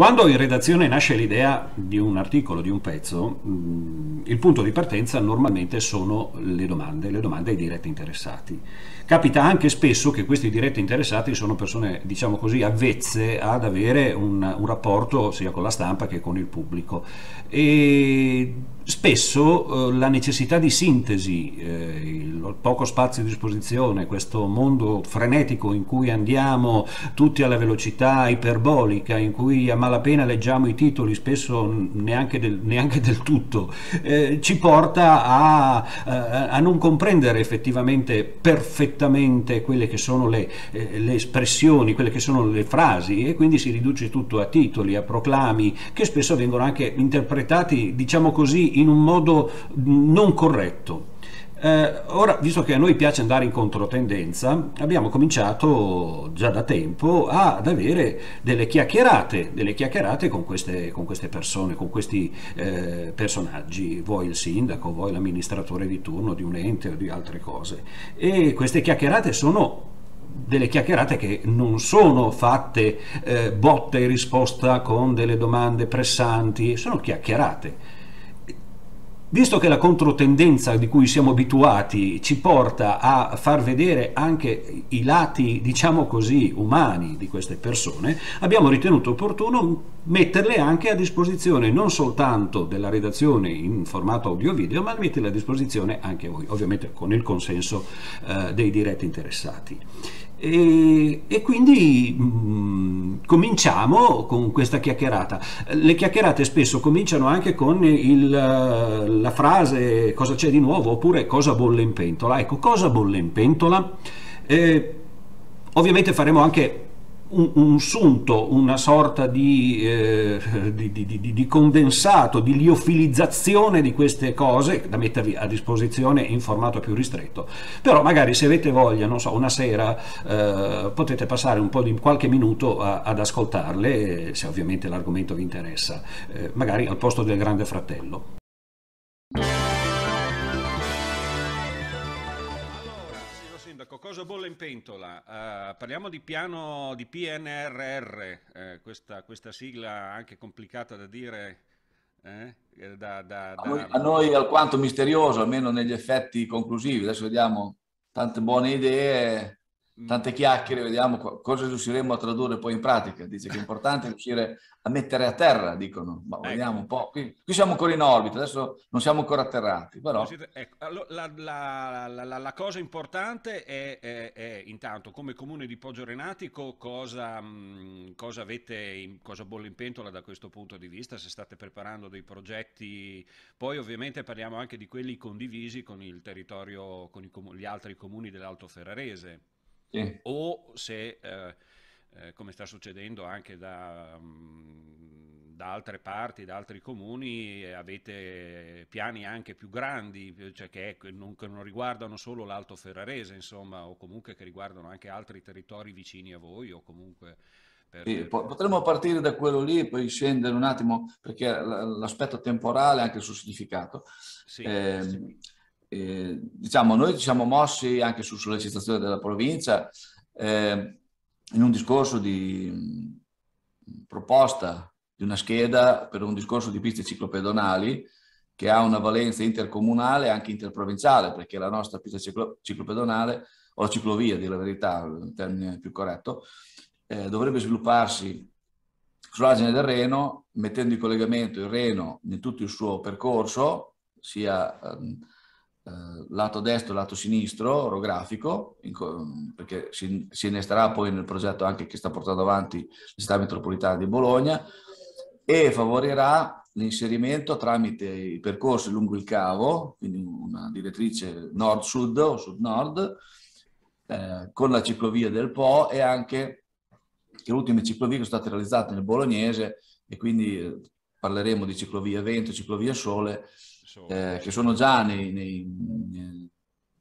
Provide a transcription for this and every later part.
Quando in redazione nasce l'idea di un articolo, di un pezzo, mm, il punto di partenza normalmente sono le domande, le domande ai diretti interessati. Capita anche spesso che questi diretti interessati sono persone, diciamo così, avvezze ad avere un, un rapporto sia con la stampa che con il pubblico. E spesso eh, la necessità di sintesi, eh, il poco spazio a disposizione, questo mondo frenetico in cui andiamo tutti alla velocità iperbolica, in cui a malapena leggiamo i titoli, spesso neanche del, neanche del tutto, eh, ci porta a, a, a, non comprendere effettivamente perfettamente quelle che sono le, eh, le espressioni, quelle che sono le frasi e quindi si riduce tutto a titoli, a proclami che spesso vengono anche interpretati, diciamo così, in un modo non corretto. Eh, ora, visto che a noi piace andare in controtendenza, abbiamo cominciato già da tempo ad avere delle chiacchierate, delle chiacchierate con, queste, con queste persone, con questi eh, personaggi, voi il sindaco, voi l'amministratore di turno di un ente o di altre cose. E queste chiacchierate sono delle chiacchierate che non sono fatte eh, botta e risposta con delle domande pressanti, sono chiacchierate Visto che la controtendenza di cui siamo abituati ci porta a far vedere anche i lati, diciamo così, umani di queste persone, abbiamo ritenuto opportuno metterle anche a disposizione non soltanto della redazione in formato audio-video, ma metterle a disposizione anche voi, ovviamente con il consenso eh, dei diretti interessati. E, e quindi mh, mm, cominciamo con questa chiacchierata. Le chiacchierate spesso cominciano anche con il, eh, la frase cosa c'è di nuovo oppure cosa bolle in pentola. Ecco, cosa bolle in pentola? Eh, ovviamente faremo anche un, un sunto, una sorta di, eh, di, di, di, condensato, di liofilizzazione di queste cose da mettervi a disposizione in formato più ristretto. Però magari se avete voglia, non so, una sera eh, potete passare un po' di qualche minuto a, ad ascoltarle, se ovviamente l'argomento vi interessa, eh, magari al posto del Grande Fratello. cosa bolle in pentola? Uh, parliamo di piano di PNRR, uh, eh, questa, questa, sigla anche complicata da dire. Eh? Da, eh, da, da... A, noi, a, noi, alquanto misterioso, almeno negli effetti conclusivi. Adesso vediamo tante buone idee, Mm. tante chiacchiere, vediamo cosa riusciremo a tradurre poi in pratica. Dice che è importante riuscire a mettere a terra, dicono, ma ecco. vediamo un po'. Qui, qui, siamo ancora in orbita, adesso non siamo ancora atterrati. Però... Ecco, la, la, la, la, cosa importante è, è, è, intanto come comune di Poggio Renatico cosa, mm, cosa avete, cosa bolle in pentola da questo punto di vista, se state preparando dei progetti, poi ovviamente parliamo anche di quelli condivisi con il territorio, con i, gli altri comuni dell'Alto Ferrarese sì. o se, eh, eh, come sta succedendo anche da, mm, da, altre parti, da altri comuni, avete piani anche più grandi, cioè eh, che, non, che non riguardano solo l'Alto Ferrarese, insomma, o comunque che riguardano anche altri territori vicini a voi o comunque... Per... Sì, potremmo partire da quello lì e poi scendere un attimo perché l'aspetto temporale anche il suo significato. Sì, eh, sì. Eh, diciamo, noi ci siamo mossi anche su sollecitazione della provincia eh, in un discorso di mm, proposta di una scheda per un discorso di piste ciclopedonali che ha una valenza intercomunale e anche interprovinciale, perché la nostra pista ciclo, ciclopedonale, o la ciclovia, dire la verità, il termine più corretto, eh, dovrebbe svilupparsi sull'argine del Reno, mettendo in collegamento il Reno in tutto il suo percorso, sia... Ehm, eh, lato destro, e lato sinistro, orografico, in, perché si, si innesterà poi nel progetto anche che sta portando avanti la città metropolitana di Bologna e favorirà l'inserimento tramite i percorsi lungo il cavo, quindi una direttrice nord-sud o sud-nord, eh, con la ciclovia del Po e anche che le ultime ciclovie che sono state realizzate nel bolognese e quindi eh, parleremo di ciclovia vento, ciclovia sole, eh, che sono già nei, nei,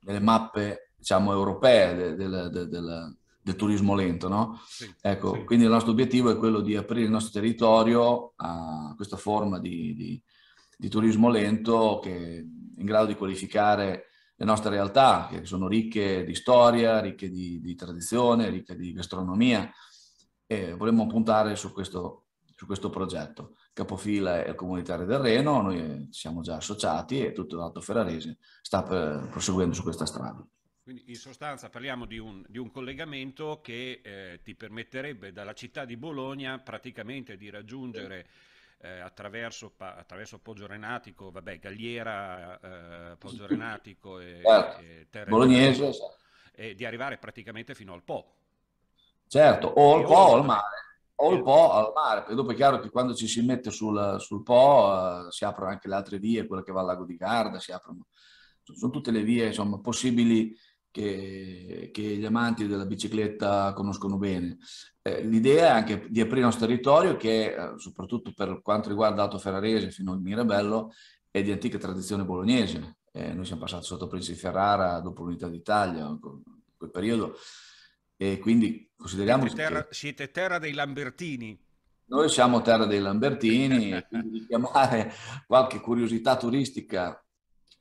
nelle mappe diciamo, europee del, del, del, del turismo lento. No? Sì, ecco, sì. Quindi il nostro obiettivo è quello di aprire il nostro territorio a questa forma di, di, di turismo lento che è in grado di qualificare le nostre realtà, che sono ricche di storia, ricche di, di tradizione, ricche di gastronomia e vorremmo puntare su questo, su questo progetto capofila è il comunitario del Reno, noi siamo già associati e tutto l'alto ferrarese sta eh, proseguendo su questa strada. Quindi in sostanza parliamo di un, di un collegamento che eh, ti permetterebbe dalla città di Bologna praticamente di raggiungere eh, attraverso, attraverso, Poggio Renatico, vabbè, Galliera, eh, Poggio Renatico e, certo. e Terre Bolognese, e di arrivare praticamente fino al Po. Certo, o al Po o al mare o il eh, Po al mare, e dopo è chiaro che quando ci si mette sul, sul Po eh, si aprono anche le altre vie, quella che va al lago di Garda, si aprono, sono tutte le vie insomma, possibili che, che, gli amanti della bicicletta conoscono bene. Eh, l'idea è anche di aprire un territorio che, eh, soprattutto per quanto riguarda Alto Ferrarese fino al Mirabello, è di antica tradizione bolognese. Eh, noi siamo passati sotto Prince di Ferrara dopo l'Unità d'Italia, in quel periodo e quindi consideriamo... Siete terra, che... siete terra dei Lambertini. Noi siamo terra dei Lambertini, quindi chiamare qualche curiosità turistica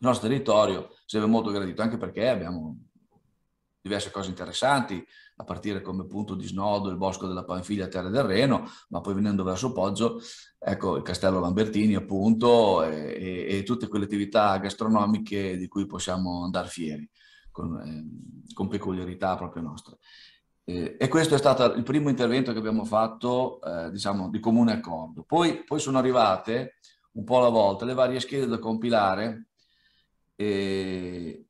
il nostro territorio sarebbe molto gradito, anche perché abbiamo diverse cose interessanti, a partire come punto di snodo il bosco della Panfiglia Terra del Reno, ma poi venendo verso Poggio, ecco il Castello Lambertini appunto e, e, e tutte quelle attività gastronomiche di cui possiamo andare fieri, con, eh, con peculiarità proprio nostre. Eh, e questo è stato il primo intervento che abbiamo fatto, eh, diciamo, di comune accordo. Poi, poi, sono arrivate, un po' alla volta, le varie schede da compilare eh,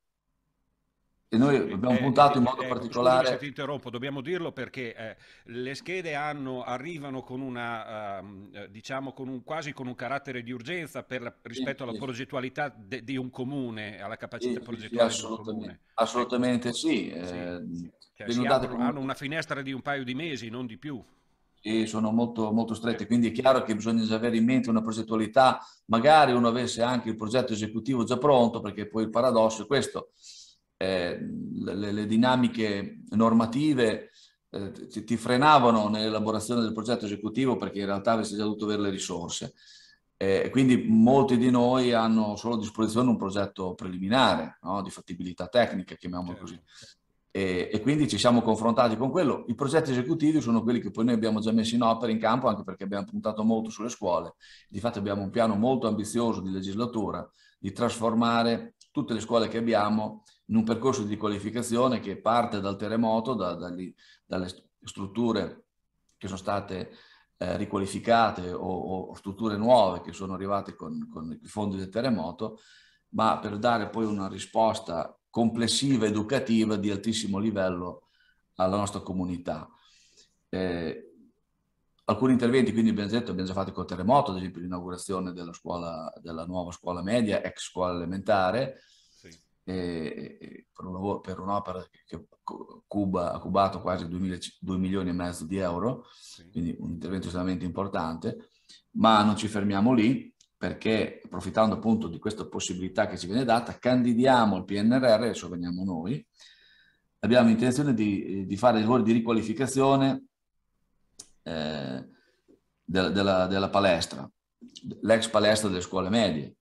e noi abbiamo eh, puntato in eh, modo eh, particolare. Scusami se ti interrompo, dobbiamo dirlo perché eh, le schede hanno, arrivano con una, ehm, eh, diciamo, con un, quasi con un carattere di urgenza per, rispetto sì, alla sì. progettualità de, di un comune, alla capacità sì, progettuale ecco. sì, assolutamente, assolutamente sì. Cioè, aprono, hanno una finestra di un paio di mesi, non di più. E sono molto, molto stretti, cioè quindi è chiaro che bisogna avere in mente una progettualità, magari uno avesse anche il progetto esecutivo già pronto, perché poi il paradosso è questo eh, le, le, dinamiche normative eh, ti, ti, frenavano nell'elaborazione del progetto esecutivo perché in realtà avresti già dovuto avere le risorse. Eh, quindi molti di noi hanno solo a disposizione un progetto preliminare no? di fattibilità tecnica, chiamiamolo certo. così. E, e, quindi ci siamo confrontati con quello. I progetti esecutivi sono quelli che poi noi abbiamo già messo in opera in campo, anche perché abbiamo puntato molto sulle scuole. Di fatto abbiamo un piano molto ambizioso di legislatura di trasformare tutte le scuole che abbiamo in un percorso di qualificazione che parte dal terremoto, da, dagli, dalle strutture che sono state eh, riqualificate o, o, strutture nuove che sono arrivate con, con i fondi del terremoto, ma per dare poi una risposta complessiva, educativa, di altissimo livello alla nostra comunità. Eh, alcuni interventi, quindi abbiamo, detto, abbiamo già fatto col terremoto, ad esempio l'inaugurazione della, scuola, della nuova scuola media, ex scuola elementare, per, un, per, un'opera che Cuba ha cubato quasi 2, milioni e mezzo di euro, sì. quindi un intervento estremamente importante, ma non ci fermiamo lì perché approfittando appunto di questa possibilità che ci viene data, candidiamo il PNRR, adesso veniamo noi, abbiamo intenzione di, di fare lavoro di riqualificazione eh, della, della, della palestra, l'ex palestra delle scuole medie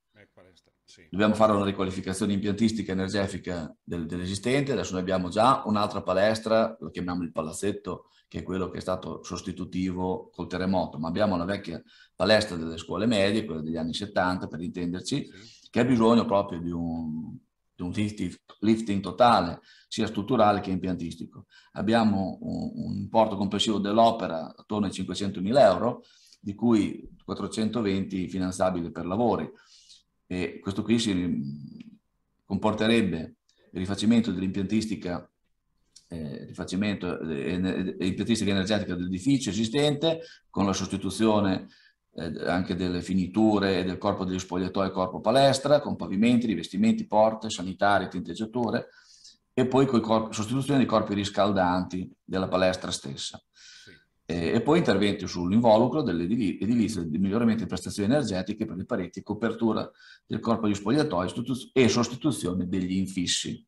sì. dobbiamo fare una riqualificazione impiantistica energetica del, dell'esistente, adesso noi abbiamo già un'altra palestra, lo chiamiamo il palazzetto, che è quello che è stato sostitutivo col terremoto, ma abbiamo la vecchia palestra delle scuole medie, quella degli anni 70 per intenderci, sì. che ha bisogno proprio di un, di un lifting totale, sia strutturale che impiantistico. Abbiamo un, un importo complessivo dell'opera attorno ai 500.000 euro, di cui 420 finanziabili per lavori. E questo qui si comporterebbe il rifacimento dell'impiantistica eh, rifacimento eh, impiantistica energetica dell'edificio esistente con la sostituzione eh, anche delle finiture del corpo degli spogliatoi e corpo palestra con pavimenti, rivestimenti, porte, sanitari, tinteggiature e poi con sostituzione dei corpi riscaldanti della palestra stessa e poi interventi sull'involucro dell'edilizia, di miglioramento di prestazioni energetiche per le pareti, copertura del corpo di spogliatoi e sostituzione degli infissi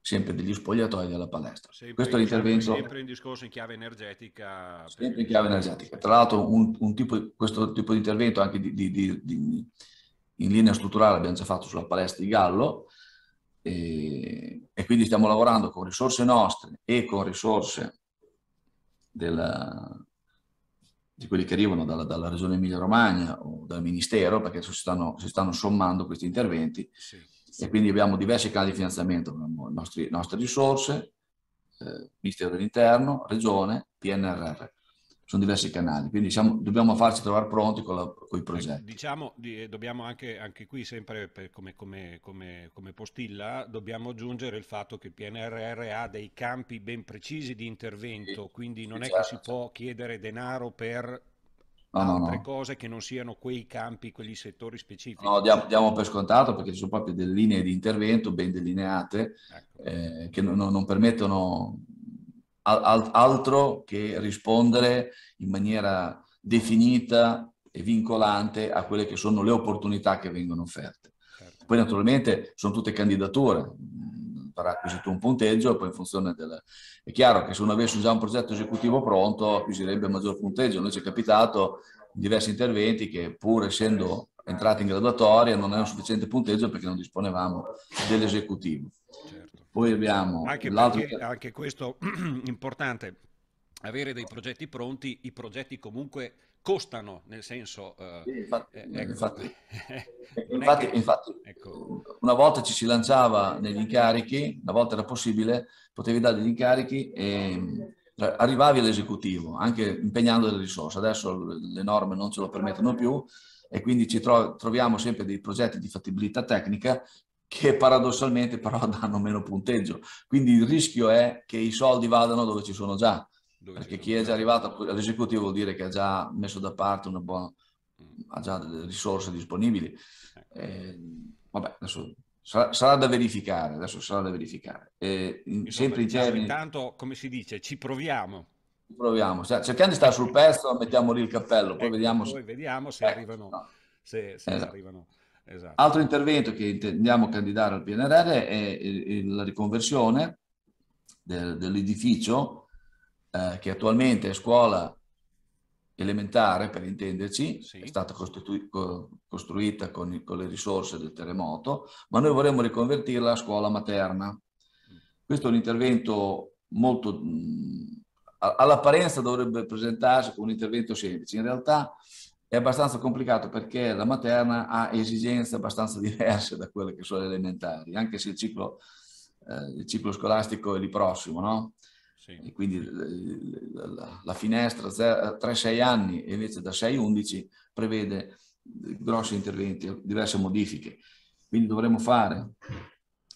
sempre degli spogliatoi della palestra. Sempre, Questo è l'intervento. Sempre in discorso in chiave energetica. Sempre in chiave energetica. Tra l'altro, un, un tipo, questo tipo di intervento anche di, di, di, in linea strutturale abbiamo già fatto sulla palestra di Gallo e, e, quindi stiamo lavorando con risorse nostre e con risorse della, di quelli che arrivano dalla, dalla regione Emilia-Romagna o dal Ministero, perché si stanno, si stanno sommando questi interventi, sì, sì. e quindi abbiamo diversi canali di finanziamento, abbiamo nostri, nostre risorse, eh, Ministero dell'Interno, Regione, PNRR sono diversi canali, quindi siamo, dobbiamo farci trovare pronti con, i ecco, progetti. Diciamo, di, eh, dobbiamo anche, anche, qui, sempre per, come, come, come, come, postilla, dobbiamo aggiungere il fatto che il PNRR ha dei campi ben precisi di intervento, sì, quindi non sì, è certo, che si certo. può chiedere denaro per no, altre no, no. cose che non siano quei campi, quegli settori specifici. No, diamo, diamo, per scontato perché ci sono proprio delle linee di intervento ben delineate ecco. eh, che non, non permettono altro che rispondere in maniera definita e vincolante a quelle che sono le opportunità che vengono offerte. Certo. Poi naturalmente sono tutte candidature, verrà acquisito un punteggio poi in funzione del... È chiaro che se uno avesse già un progetto esecutivo pronto acquisirebbe maggior punteggio. Noi ci è capitato in diversi interventi che pur essendo entrati in graduatoria non è un sufficiente punteggio perché non disponevamo dell'esecutivo. Poi abbiamo anche, l'altro... Perché, anche questo importante, avere dei progetti pronti, i progetti comunque costano, nel senso... Eh, sì, infatti, eh, ecco. infatti, infatti, che... infatti ecco. una volta ci si lanciava negli incarichi, una volta era possibile, potevi dare degli incarichi e cioè, arrivavi all'esecutivo, anche impegnando delle risorse. Adesso le norme non ce lo permettono più e quindi ci tro- troviamo sempre dei progetti di fattibilità tecnica che paradossalmente però danno meno punteggio. Quindi il rischio è che i soldi vadano dove ci sono già, dove perché chi è già arrivato all'esecutivo vuol dire che ha già messo da parte una buona, mm. ha già delle risorse disponibili. Eh, vabbè, adesso sarà, sarà, da verificare, adesso sarà da verificare. Eh, in, sempre in termini... Intanto, come si dice, ci proviamo. proviamo, cioè, cerchiamo di stare sul pezzo, mettiamo lì il cappello, poi ecco, vediamo, poi se... vediamo se, eh, arrivano, no. se, se esatto. arrivano. Esatto. Altro intervento che intendiamo candidare al PNRR è la riconversione del, dell'edificio eh, che attualmente è scuola elementare, per intenderci, sì. è stata costitu- costruita con, i, con, le risorse del terremoto, ma noi vorremmo riconvertirla a scuola materna. Mm. Questo è un intervento molto... Mh, mm, all'apparenza dovrebbe presentarsi come un intervento semplice, in realtà è abbastanza complicato perché la materna ha esigenze abbastanza diverse da quelle che sono le elementari, anche se il ciclo, eh, il ciclo scolastico è lì prossimo, no? Sì. E quindi eh, la, la, la finestra 3-6 anni e invece da 6-11 prevede grossi interventi, diverse modifiche. Quindi dovremmo fare,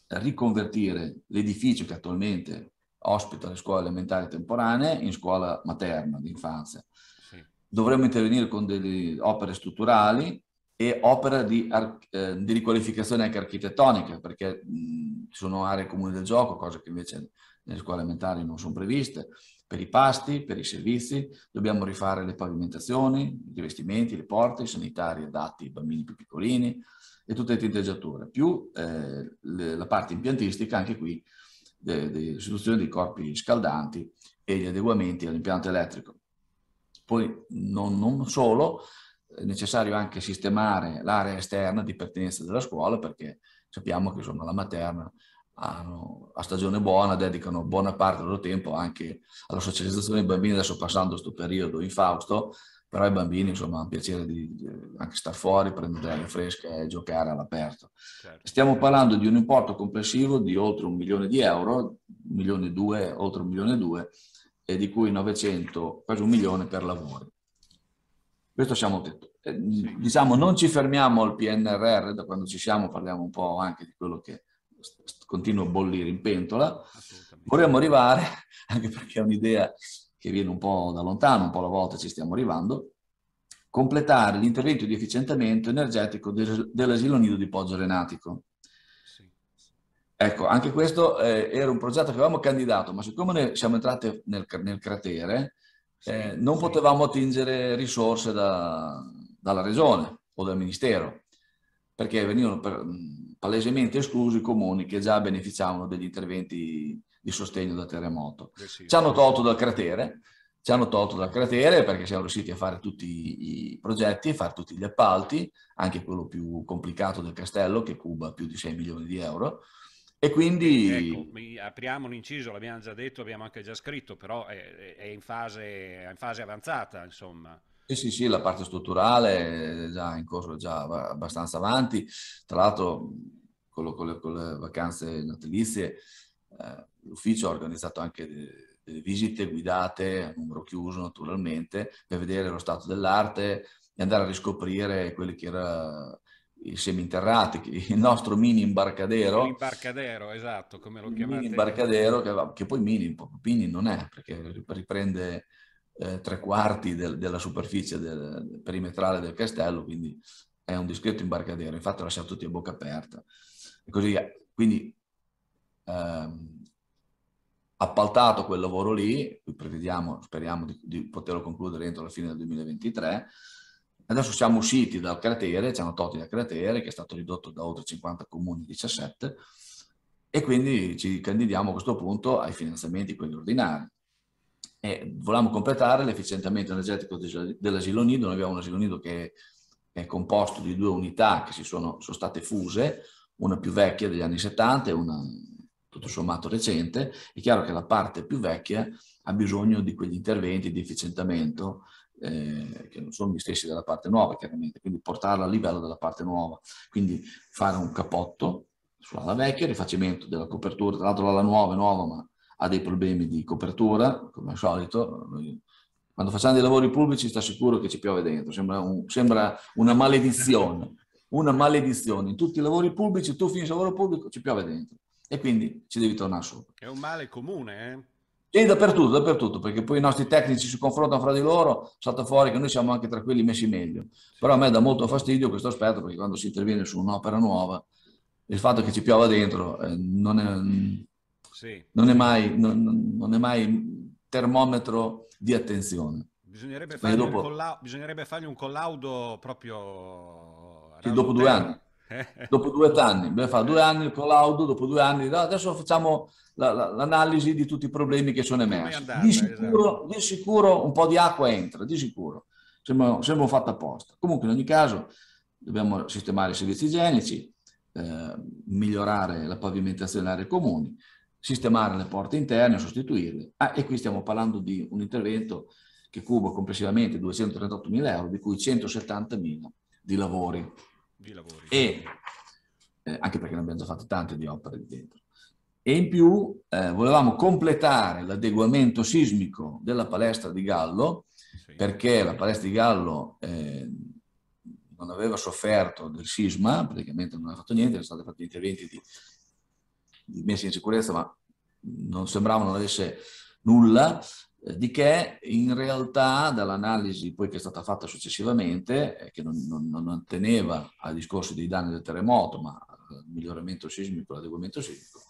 riconvertire l'edificio che attualmente ospita le scuole elementari temporanee in scuola materna di dovremmo intervenire con delle opere strutturali e opere di, eh, di riqualificazione anche architettonica, perché mh, sono aree comuni del gioco, cose che invece nelle scuole elementari non sono previste. Per i pasti, per i servizi, dobbiamo rifare le pavimentazioni, i rivestimenti, le porte, i sanitari adatti ai bambini più piccolini e tutte le tinteggiature, più eh, le, la parte impiantistica, anche qui, dell'istituzione de, dei corpi scaldanti e gli adeguamenti all'impianto elettrico. Poi non, non solo, è necessario anche sistemare l'area esterna di pertinenza della scuola perché sappiamo che insomma, la materna hanno, a stagione buona dedicano buona parte del loro tempo anche alla socializzazione dei bambini, adesso passando questo periodo in Fausto, però i bambini insomma hanno piacere di, di anche star fuori, prendere aria fresca e giocare all'aperto. Certo. Stiamo parlando di un importo complessivo di oltre un milione di euro, un milione e due, oltre un milione e due, e di cui 900, quasi un milione per lavori. Questo siamo detto. Eh, diciamo, non ci fermiamo al PNRR, da quando ci siamo parliamo un po' anche di quello che continua a bollire in pentola. Vorremmo arrivare, anche perché è un'idea che viene un po' da lontano, un po' alla volta ci stiamo arrivando, completare l'intervento di efficientamento energetico dell'asilo nido di Poggio Renatico. Ecco, anche questo eh, era un progetto che avevamo candidato, ma siccome siamo entrati nel, nel cratere, eh, non sì. potevamo attingere risorse da, dalla regione o dal ministero, perché venivano per, palesemente esclusi i comuni che già beneficiavano degli interventi di sostegno da terremoto. Eh sì, ci hanno tolto dal cratere, ci hanno tolto dal cratere perché siamo riusciti a fare tutti i progetti, a fare tutti gli appalti, anche quello più complicato del castello che cuba più di 6 milioni di euro. E quindi... Ecco, apriamo l'inciso, l'abbiamo già detto, abbiamo anche già scritto, però è, è, in, fase, è in, fase, avanzata, insomma. Eh sì, sì, la parte strutturale è già in corso, è già abbastanza avanti. Tra l'altro, con, lo, con, le, con le, vacanze natalizie, eh, l'ufficio ha organizzato anche delle, delle visite guidate, a numero chiuso naturalmente, per vedere lo stato dell'arte e andare a riscoprire quelli che erano i seminterrati, il nostro mini imbarcadero. imbarcadero, esatto, come lo chiamate. Mini imbarcadero, che, che poi mini, mini, non è, perché riprende eh, tre quarti del, della superficie del, perimetrale del castello, quindi è un discreto imbarcadero, infatti lascia tutti a bocca aperta. E così Quindi ehm, appaltato quel lavoro lì, prevediamo, speriamo di, di poterlo concludere entro la fine del 2023, Adesso siamo usciti dal cratere, ci hanno tolto il cratere che è stato ridotto da oltre 50 comuni 17 e quindi ci candidiamo a questo punto ai finanziamenti quelli ordinari. E volevamo completare l'efficientamento energetico dell'asilo nido, noi abbiamo un asilo nido che è composto di due unità che si sono, sono state fuse, una più vecchia degli anni 70 e una tutto sommato recente, è chiaro che la parte più vecchia ha bisogno di quegli interventi di efficientamento eh, che non sono gli stessi della parte nuova chiaramente, quindi portarla a livello della parte nuova, quindi fare un capotto sull'ala vecchia, rifacimento della copertura, tra l'altro l'ala nuova è nuova ma ha dei problemi di copertura, come al solito, quando facciamo dei lavori pubblici sta sicuro che ci piove dentro, sembra, un, sembra una maledizione, una maledizione, in tutti i lavori pubblici tu finisci il lavoro pubblico ci piove dentro e quindi ci devi tornare sopra. È un male comune, eh? Sì, dappertutto, dappertutto, perché poi i nostri tecnici si confrontano fra di loro, salta fuori che noi siamo anche tra quelli messi meglio. Però a me dà molto fastidio questo aspetto, perché quando si interviene su un'opera nuova, il fatto che ci piova dentro eh, non, è, sì. non, è mai, non, non, è, mai, termometro di attenzione. Bisognerebbe fargli, dopo... un, colla- bisognerebbe fargli un collaudo proprio... dopo due anni. dopo due anni, dobbiamo fare due anni il collaudo, dopo due anni, adesso facciamo la, la, l'analisi di tutti i problemi che sono emersi. Andata, di, sicuro, esatto. di, sicuro, un po' di acqua entra, di sicuro, sembra, sembra fatto apposta. Comunque in ogni caso dobbiamo sistemare i servizi igienici, eh, migliorare la pavimentazione delle aree comuni, sistemare le porte interne, sostituirle. Ah, e qui stiamo parlando di un intervento che cuba complessivamente 238.000 euro, di cui 170.000 di lavori di lavori. E, eh, anche perché ne abbiamo già fatte tante di opere lì dentro. E in più eh, volevamo completare l'adeguamento sismico della palestra di Gallo, sì. perché la palestra di Gallo eh, non aveva sofferto del sisma, praticamente non aveva fatto niente, erano stati fatti interventi di, di messa in sicurezza, ma non sembrava non avesse nulla eh, di che in realtà dall'analisi poi che è stata fatta successivamente, eh, che non, non, non teneva al discorso dei danni del terremoto, ma al miglioramento sismico, all'adeguamento sismico,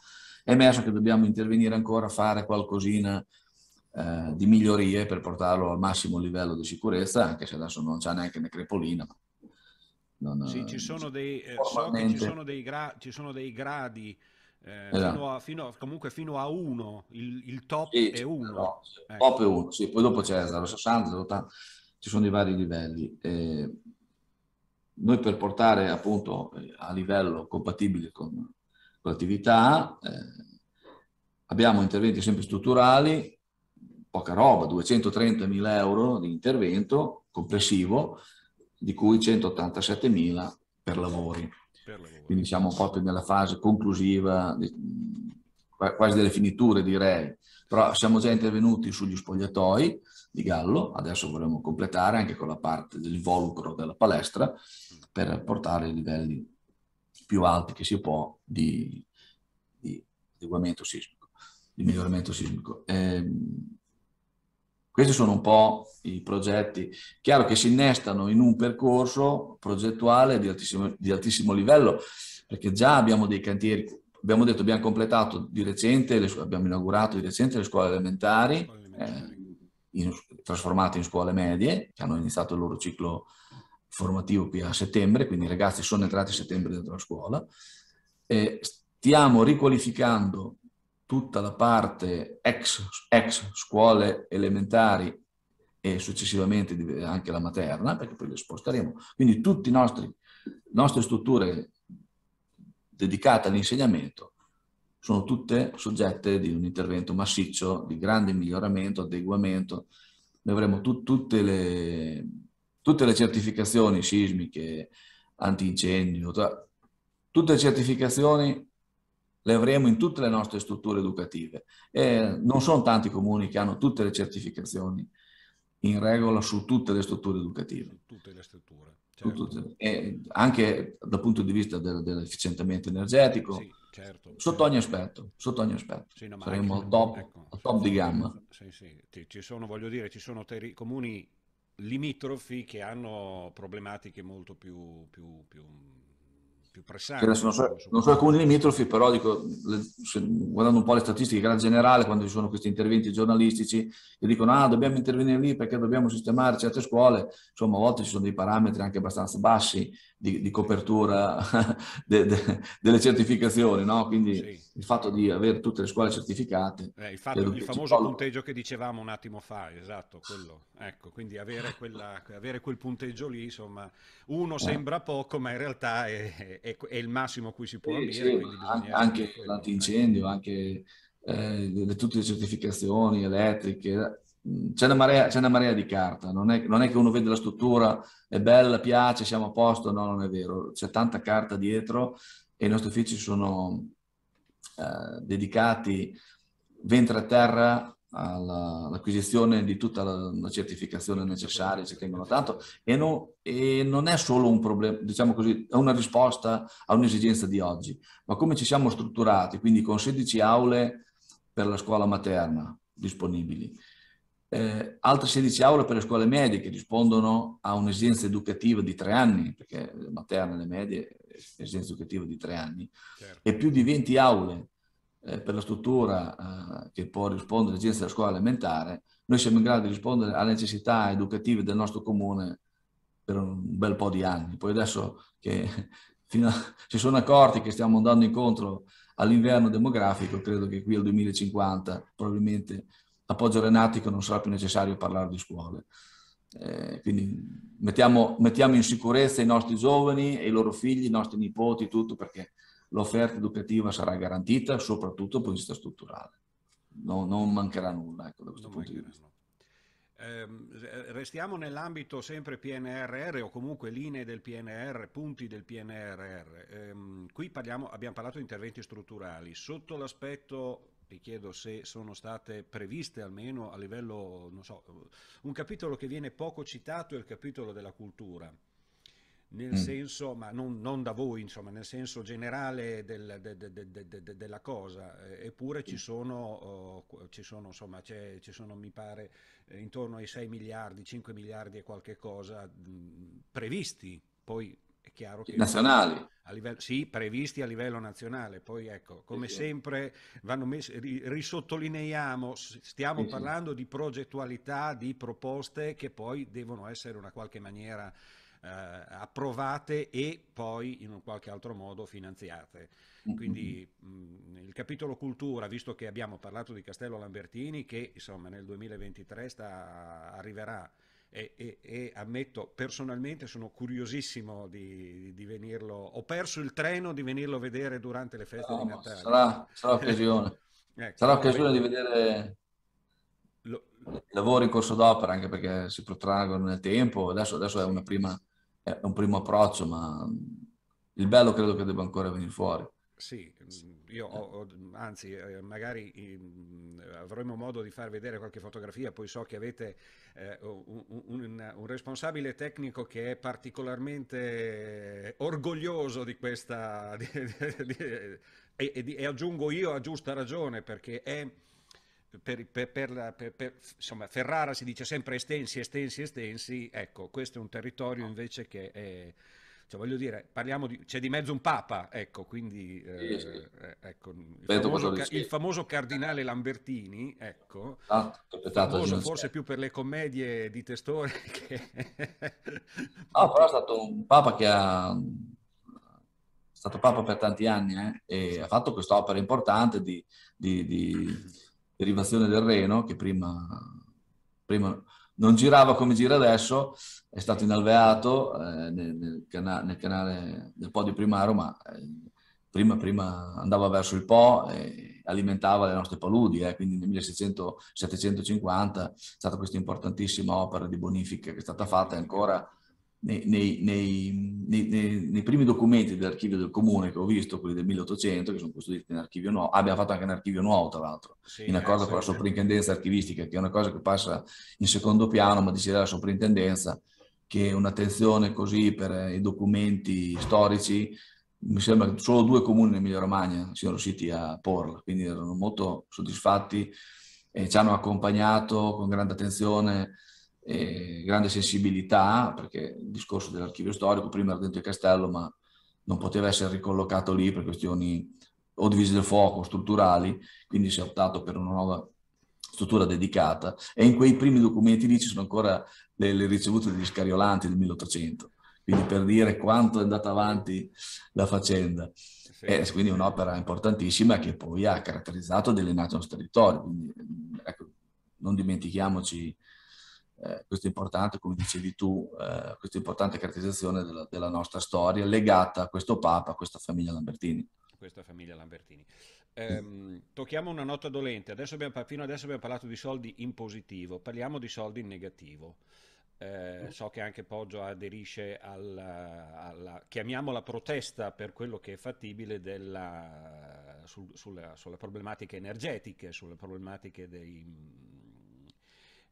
è emerso che dobbiamo intervenire ancora, fare qualcosina eh, di migliorie per portarlo al massimo livello di sicurezza, anche se adesso non c'è neanche necrepolina. Non, sì, ci eh, sono, dei, eh, so ci, sono dei gra- ci sono dei gradi eh, esatto. fino a, fino a, comunque fino a 1, il, il, top sì, è 1. No, ecco. Top è 1, sì, poi dopo c'è dal 60, 80 ci sono i vari livelli. Eh, noi per portare appunto eh, a livello compatibile con, con l'attività eh, abbiamo interventi sempre strutturali, poca roba, 230.000 euro di intervento complessivo, di cui 187.000 per lavori. Quindi siamo proprio nella fase conclusiva, quasi delle finiture direi. Però siamo già intervenuti sugli spogliatoi di Gallo, adesso vorremmo completare anche con la parte del volucro della palestra per portare i livelli più alti che si può di, di adeguamento sismico, di miglioramento sismico. Ehm, questi sono un po' i progetti. Chiaro che si innestano in un percorso progettuale di altissimo, di altissimo livello, perché già abbiamo dei cantieri, abbiamo detto, abbiamo completato di recente, le, abbiamo inaugurato di recente le scuole elementari, eh, in, trasformate in scuole medie, che hanno iniziato il loro ciclo formativo qui a settembre, quindi i ragazzi sono entrati a settembre dentro la scuola. Eh, stiamo riqualificando tutta la parte ex, ex scuole elementari e successivamente anche la materna, perché poi le sposteremo. Quindi tutte le nostre strutture dedicate all'insegnamento sono tutte soggette di un intervento massiccio, di grande miglioramento, adeguamento. Noi avremo tu, tutte, le, tutte, le, certificazioni sismiche, antincendio, tutte le certificazioni le avremo in tutte le nostre strutture educative. E non sono tanti comuni che hanno tutte le certificazioni in regola su tutte le strutture educative. Tutte le strutture. Certo. e anche dal punto di vista del, dell'efficientamento energetico, sì, certo, sotto, certo. Ogni aspetto, sotto ogni aspetto, sì, no, saremo al top, ecco, top sì, di gamma. Ci sono, voglio dire, ci sono teri, comuni limitrofi che hanno problematiche molto più, più, più più pressanti. Non so, non so comuni limitrofi, però dico, le, se, guardando un po' le statistiche, in generale, quando ci sono questi interventi giornalistici che dicono ah, dobbiamo intervenire lì perché dobbiamo sistemare certe scuole, insomma a volte ci sono dei parametri anche abbastanza bassi di, di copertura de, de, delle certificazioni, no? Quindi sì il fatto di avere tutte le scuole certificate. Eh, il, fatto, il famoso punteggio che dicevamo un attimo fa, esatto, quello. Ecco, quindi avere, quella, avere quel punteggio lì, insomma, uno eh. sembra poco, ma in realtà è, è, è, il massimo a cui si può sì, ambire. Sì, anche, l'antincendio, ecco. anche eh, le, tutte le certificazioni elettriche, eh, c'è una, marea, c'è una marea, di carta, non è, non è, che uno vede la struttura, è bella, piace, siamo a posto, no, non è vero, c'è tanta carta dietro e i nostri uffici sono eh, dedicati ventre a terra all'acquisizione di tutta la, la, certificazione necessaria, ci tengono tanto e, no, e non è solo un problema, diciamo così, è una risposta a un'esigenza di oggi, ma come ci siamo strutturati, quindi con 16 aule per la scuola materna disponibili, eh, altre 16 aule per le scuole medie che rispondono a un'esigenza educativa di tre anni, perché le materne e le medie esperienza educativa di tre anni, certo. e più di 20 aule eh, per la struttura eh, che può rispondere all'esigenza della scuola elementare, noi siamo in grado di rispondere alle necessità educative del nostro comune per un bel po' di anni. Poi adesso che a, si sono accorti che stiamo andando incontro all'inverno demografico, credo che qui al 2050 probabilmente a Poggio Renatico non sarà più necessario parlare di scuole. Eh, quindi mettiamo, mettiamo, in sicurezza i nostri giovani e i loro figli, i nostri nipoti, tutto perché l'offerta educativa sarà garantita, soprattutto dal punto di vista strutturale. No, non mancherà nulla ecco, da questo non punto di vista. Ehm, restiamo nell'ambito sempre PNRR o comunque linee del PNR, punti del PNRR. Ehm, qui parliamo, abbiamo parlato di interventi strutturali. Sotto l'aspetto ti chiedo se sono state previste almeno a livello, non so, un capitolo che viene poco citato è il capitolo della cultura nel mm. senso, ma non, non, da voi, insomma, nel senso generale del, de, de, de, della cosa, eh, eppure ci sono, oh, ci sono insomma, ci sono, mi pare, intorno ai 6 miliardi, 5 miliardi e qualche cosa mh, mm, previsti, poi è chiaro che... Nazionali. Livello, sì, previsti a livello nazionale. Poi ecco, come sì, sempre vanno messi, risottolineiamo, stiamo sì, parlando di progettualità, di proposte che poi devono essere in una qualche maniera eh, approvate e poi in un qualche altro modo finanziate. Mm-hmm. Quindi mh, mm, il capitolo cultura, visto che abbiamo parlato di Castello Lambertini, che insomma nel 2023 sta, arriverà e, e, e ammetto personalmente sono curiosissimo di, di, venirlo, ho perso il treno di venirlo vedere durante le feste no, di Natale. Sarà, sarà eh, occasione, ecco, sarà occasione di vedere lo... i lavori in corso d'opera anche perché si protraggono nel tempo, adesso, adesso è, prima, è un primo approccio ma il bello credo che debba ancora venire fuori. Sì, mm, io ho, eh. anzi, eh, magari mm, avremo modo di far vedere qualche fotografia, poi so che avete eh, un, un, un responsabile tecnico che è particolarmente orgoglioso di questa, di, di, e, e, aggiungo io a giusta ragione perché è... Per, per, per, la, per, insomma, Ferrara si dice sempre estensi, estensi, estensi, ecco, questo è un territorio invece che è, cioè, voglio dire, parliamo di, c'è di mezzo un papa, ecco, quindi eh, sì, sì. Eh, ecco, il, famoso, il, famoso, cardinale Lambertini, ecco, ah, famoso forse più per le commedie di Testore. che... no, però è stato un papa che ha... È stato papa per tanti anni eh, e ha fatto quest'opera importante di, di, di derivazione del Reno che prima, prima non girava come gira adesso, è stato inalveato eh, nel, nel, cana- nel, canale del Po di Primaro, ma eh, prima, prima, andava verso il Po e alimentava le nostre paludi, eh, quindi nel 1750 è stata questa importantissima opera di bonifica che è stata fatta e ancora nei, nei, nei, nei, primi documenti dell'archivio del comune che ho visto, quelli del 1800, che sono custoditi in archivio nuovo, abbiamo fatto anche un archivio nuovo tra l'altro, sì, in accordo eh, con la soprintendenza archivistica, che è una cosa che passa in secondo piano, ma decide la soprintendenza che un'attenzione così per eh, i documenti storici, mi sembra che solo due comuni in Emilia Romagna siano riusciti a porla, quindi erano molto soddisfatti e ci hanno accompagnato con grande attenzione eh, grande sensibilità, perché il discorso dell'archivio storico prima era dentro il castello, ma non poteva essere ricollocato lì per questioni o divise del fuoco, strutturali, quindi si è optato per una nuova struttura dedicata e in quei primi documenti lì ci sono ancora le, le ricevute degli scariolanti del 1800, quindi per dire quanto è andata avanti la faccenda. Eh, quindi un'opera importantissima che poi ha caratterizzato e delineato il nostro territorio. Quindi, ecco, non dimentichiamoci eh, questo importante, come dicevi tu, eh, questa importante caratterizzazione della, della, nostra storia legata a questo Papa, a questa famiglia Lambertini. Questa famiglia Lambertini. Ehm, tocchiamo una nota dolente, adesso abbiamo, fino adesso abbiamo parlato di soldi in positivo, parliamo di soldi in negativo. Eh, so che anche Poggio aderisce alla, alla, chiamiamola protesta per quello che è fattibile della, sul, sulla, sulla problematica energetica, sulle problematiche dei,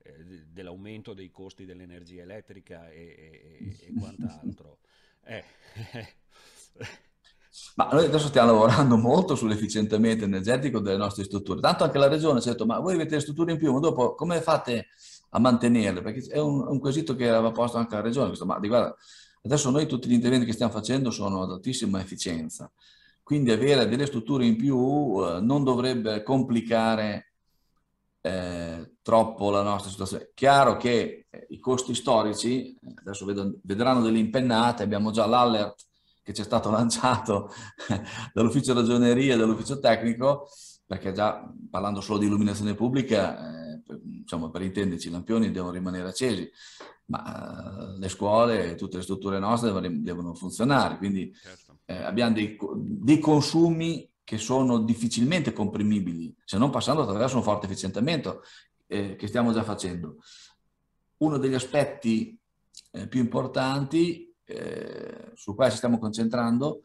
eh, dell'aumento dei costi dell'energia elettrica e, e, e quant'altro. Eh. Ma noi adesso stiamo lavorando molto sull'efficientamento energetico delle nostre strutture. Tanto anche la regione ha detto, ma voi avete le strutture in più, ma dopo come fate a mantenerle? Perché è un, un quesito che aveva posto anche la regione. Questo, ma di guarda, adesso noi tutti gli interventi che stiamo facendo sono ad altissima efficienza. Quindi avere delle strutture in più eh, non dovrebbe complicare eh, troppo la nostra situazione. Chiaro che eh, i costi storici, eh, adesso vedo, vedranno delle impennate, abbiamo già l'allert che ci è stato lanciato dall'ufficio ragioneria e dall'ufficio tecnico, perché già parlando solo di illuminazione pubblica, eh, per, diciamo, per intenderci, i lampioni devono rimanere accesi, ma eh, le scuole e tutte le strutture nostre devono, devono funzionare, quindi certo. eh, abbiamo dei, dei consumi che sono difficilmente comprimibili, se non passando attraverso un forte efficientamento, eh, che stiamo già facendo. Uno degli aspetti eh, più importanti eh, sul quale ci stiamo concentrando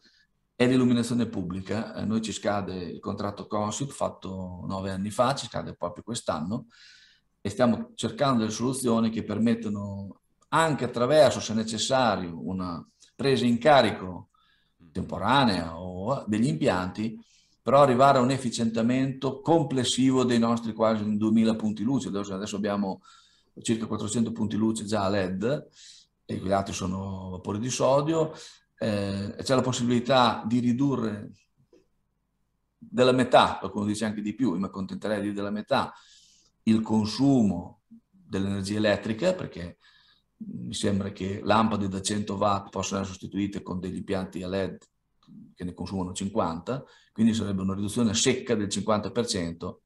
è l'illuminazione pubblica. A eh, noi ci scade il contratto Consip fatto nove anni fa, ci scade proprio quest'anno e stiamo cercando delle soluzioni che permettono anche attraverso, se necessario, una presa in carico temporanea o degli impianti però arrivare a un efficientamento complessivo dei nostri quasi 2000 punti luce, adesso abbiamo circa 400 punti luce già a LED, e gli altri sono vapori di sodio, eh, c'è la possibilità di ridurre della metà, qualcuno dice anche di più, mi accontenterei di della metà, il consumo dell'energia elettrica, perché mi sembra che lampade da 100 watt possano essere sostituite con degli impianti a LED che ne consumano 50, quindi sarebbe una riduzione secca del 50%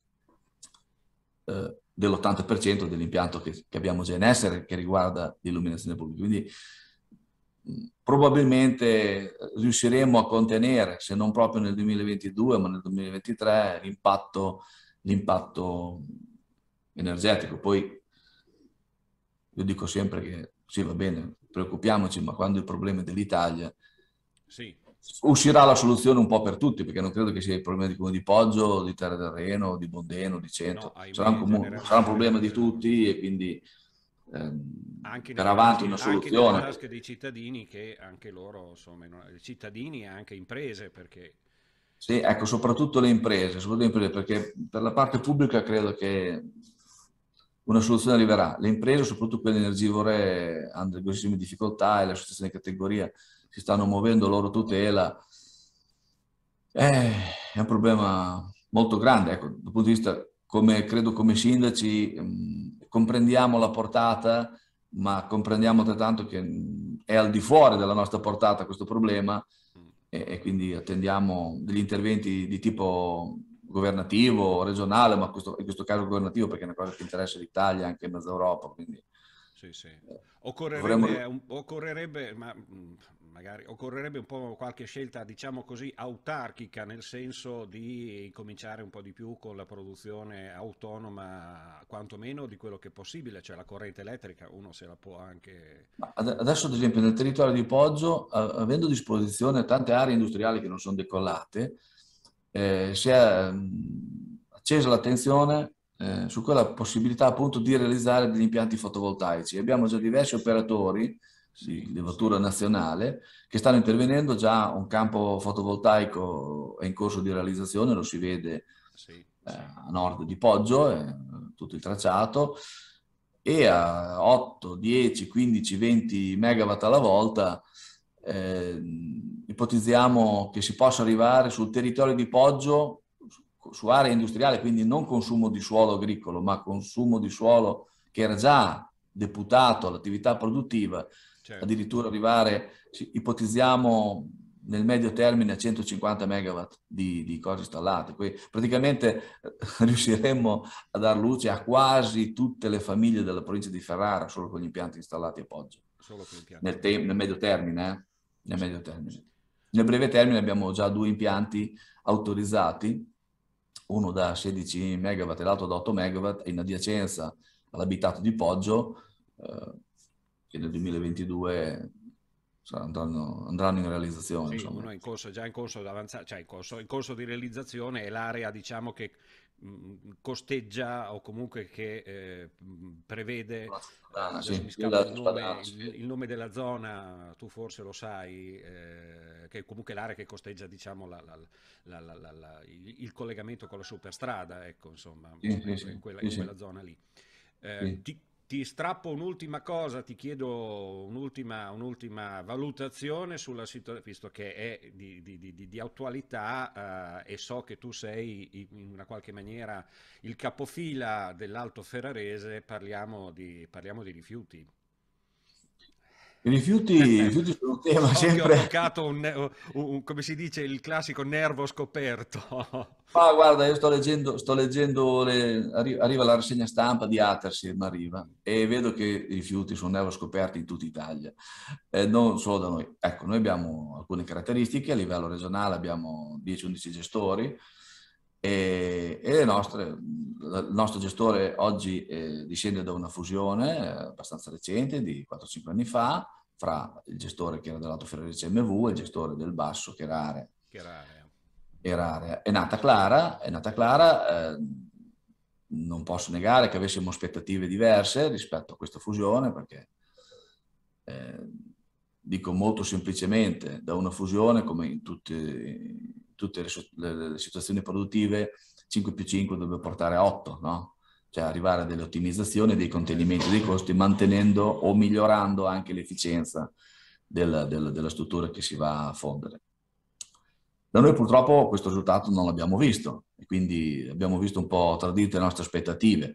eh, dell'80% dell'impianto che, che, abbiamo già in essere che riguarda l'illuminazione pubblica. Quindi mm, probabilmente riusciremo a contenere, se non proprio nel 2022, ma nel 2023, l'impatto, energetico. Poi io dico sempre che sì, va bene, preoccupiamoci, ma quando il problema è dell'Italia, sì uscirà la soluzione un po' per tutti, perché non credo che sia il problema di Comune di Poggio, di Terra del Reno, di Bondeno, di Centro, no, sarà, un sarà, un problema di tutti e quindi ehm, anche per avanti una soluzione. Anche tasche dei cittadini che anche loro, insomma, cittadini e anche imprese, perché... Sì, ecco, soprattutto le imprese, soprattutto le imprese, perché per la parte pubblica credo che una soluzione arriverà. Le imprese, soprattutto quelle energivore, hanno grossissime difficoltà e le associazioni di categoria si stanno muovendo loro tutela, eh, è un problema molto grande, ecco, dal punto di vista, come credo come sindaci, mh, mm, comprendiamo la portata, ma comprendiamo altrettanto che mm, è al di fuori della nostra portata questo problema e, e quindi attendiamo degli interventi di tipo governativo, regionale, ma questo, in questo caso governativo perché è una cosa che interessa l'Italia e anche mezza Europa. Quindi... Sì, sì. Eh, occorrerebbe, Dovremmo... occorrerebbe, ma mm, magari occorrerebbe un po' qualche scelta, diciamo così, autarchica, nel senso di cominciare un po' di più con la produzione autonoma, quantomeno di quello che è possibile, cioè la corrente elettrica, uno se la può anche... Adesso, ad esempio, nel territorio di Poggio, avendo a disposizione tante aree industriali che non sono decollate, eh, si è mm, accesa l'attenzione eh, su quella possibilità appunto di realizzare degli impianti fotovoltaici. Abbiamo già diversi operatori sì, di levatura nazionale, che stanno intervenendo già un campo fotovoltaico è in corso di realizzazione, lo si vede eh, a nord di Poggio, eh, tutto il tracciato, e a 8, 10, 15, 20 megawatt alla volta eh, ipotizziamo che si possa arrivare sul territorio di Poggio su area industriale, quindi non consumo di suolo agricolo, ma consumo di suolo che era già deputato all'attività produttiva, certo. addirittura arrivare, ipotizziamo nel medio termine a 150 megawatt di, di cose installate. Quindi praticamente eh, riusciremmo a dar luce a quasi tutte le famiglie della provincia di Ferrara solo con gli impianti installati a Poggio. Nel, te- nel, medio termine, eh? nel medio termine. Nel breve termine abbiamo già due impianti autorizzati, uno da 16 megawatt e l'altro da 8 megawatt, in adiacenza all'abitato di Poggio, eh, che nel 2022 cioè, Andranno, andranno, in realizzazione. Sì, in corso, già in corso, cioè in, corso, in corso, di realizzazione è l'area diciamo, che mh, costeggia o comunque che eh, prevede Stadana, sì, il, nome, il, il, nome, della zona, tu forse lo sai, eh, che è comunque l'area che costeggia diciamo, la, la, la, il, il, collegamento con la superstrada, ecco, insomma, sì, eh, in, quella, in, quella, zona lì. Eh, ti, ti strappo un'ultima cosa, ti chiedo un'ultima, un'ultima valutazione sulla situazione, visto che è di, di, di, di attualità eh, e so che tu sei in una qualche maniera il capofila dell'Alto Ferrarese, parliamo di, parliamo rifiuti. I rifiuti, i rifiuti sono un tema so sempre... Ho toccato un, un, come si dice, il classico nervo scoperto. Ma guarda, io sto leggendo, sto leggendo le, arriva la rassegna stampa di Atersi, ma arriva, e vedo che i rifiuti sono nervo scoperti in tutta Italia, eh, non solo da noi. Ecco, noi abbiamo alcune caratteristiche, a livello regionale abbiamo 10-11 gestori, e, e nostre, il nostro gestore oggi eh, discende da una fusione eh, abbastanza recente di 4-5 anni fa fra il gestore che era dell'Alto Ferrari CMV e il gestore del Basso che era Area. È nata Clara, è nata Clara eh, non posso negare che avessimo aspettative diverse rispetto a questa fusione perché eh, dico molto semplicemente da una fusione come in tutti tutte le, le, le, situazioni produttive 5 più 5 dobbiamo portare a 8, no? Cioè arrivare a delle ottimizzazioni, dei contenimenti dei costi, mantenendo o migliorando anche l'efficienza del, del, della struttura che si va a fondere. Da noi purtroppo questo risultato non l'abbiamo visto e quindi abbiamo visto un po' tradite le nostre aspettative,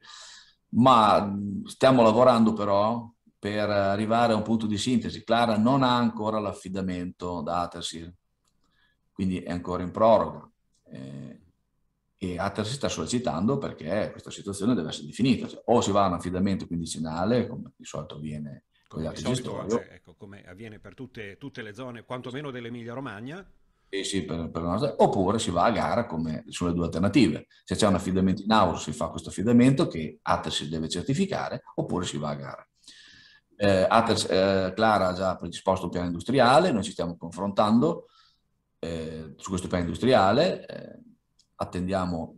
ma stiamo lavorando però per arrivare a un punto di sintesi. Clara non ha ancora l'affidamento da Atersil quindi è ancora in proroga. Eh, e Atter si sta sollecitando perché questa situazione deve essere definita, cioè, o si va a un affidamento quindicinale, come di solito avviene con gli altri gestori. Cioè, ecco, come avviene per tutte, tutte le zone, quantomeno dell'Emilia Romagna, sì, sì, per, per nostra, oppure si va a gara come sulle due alternative. Se c'è un affidamento in house si fa questo affidamento che si deve certificare, oppure si va a gara. Eh, Ates, eh, Clara ha già predisposto un piano industriale, noi ci stiamo confrontando, eh, su questo piano industriale, eh, attendiamo,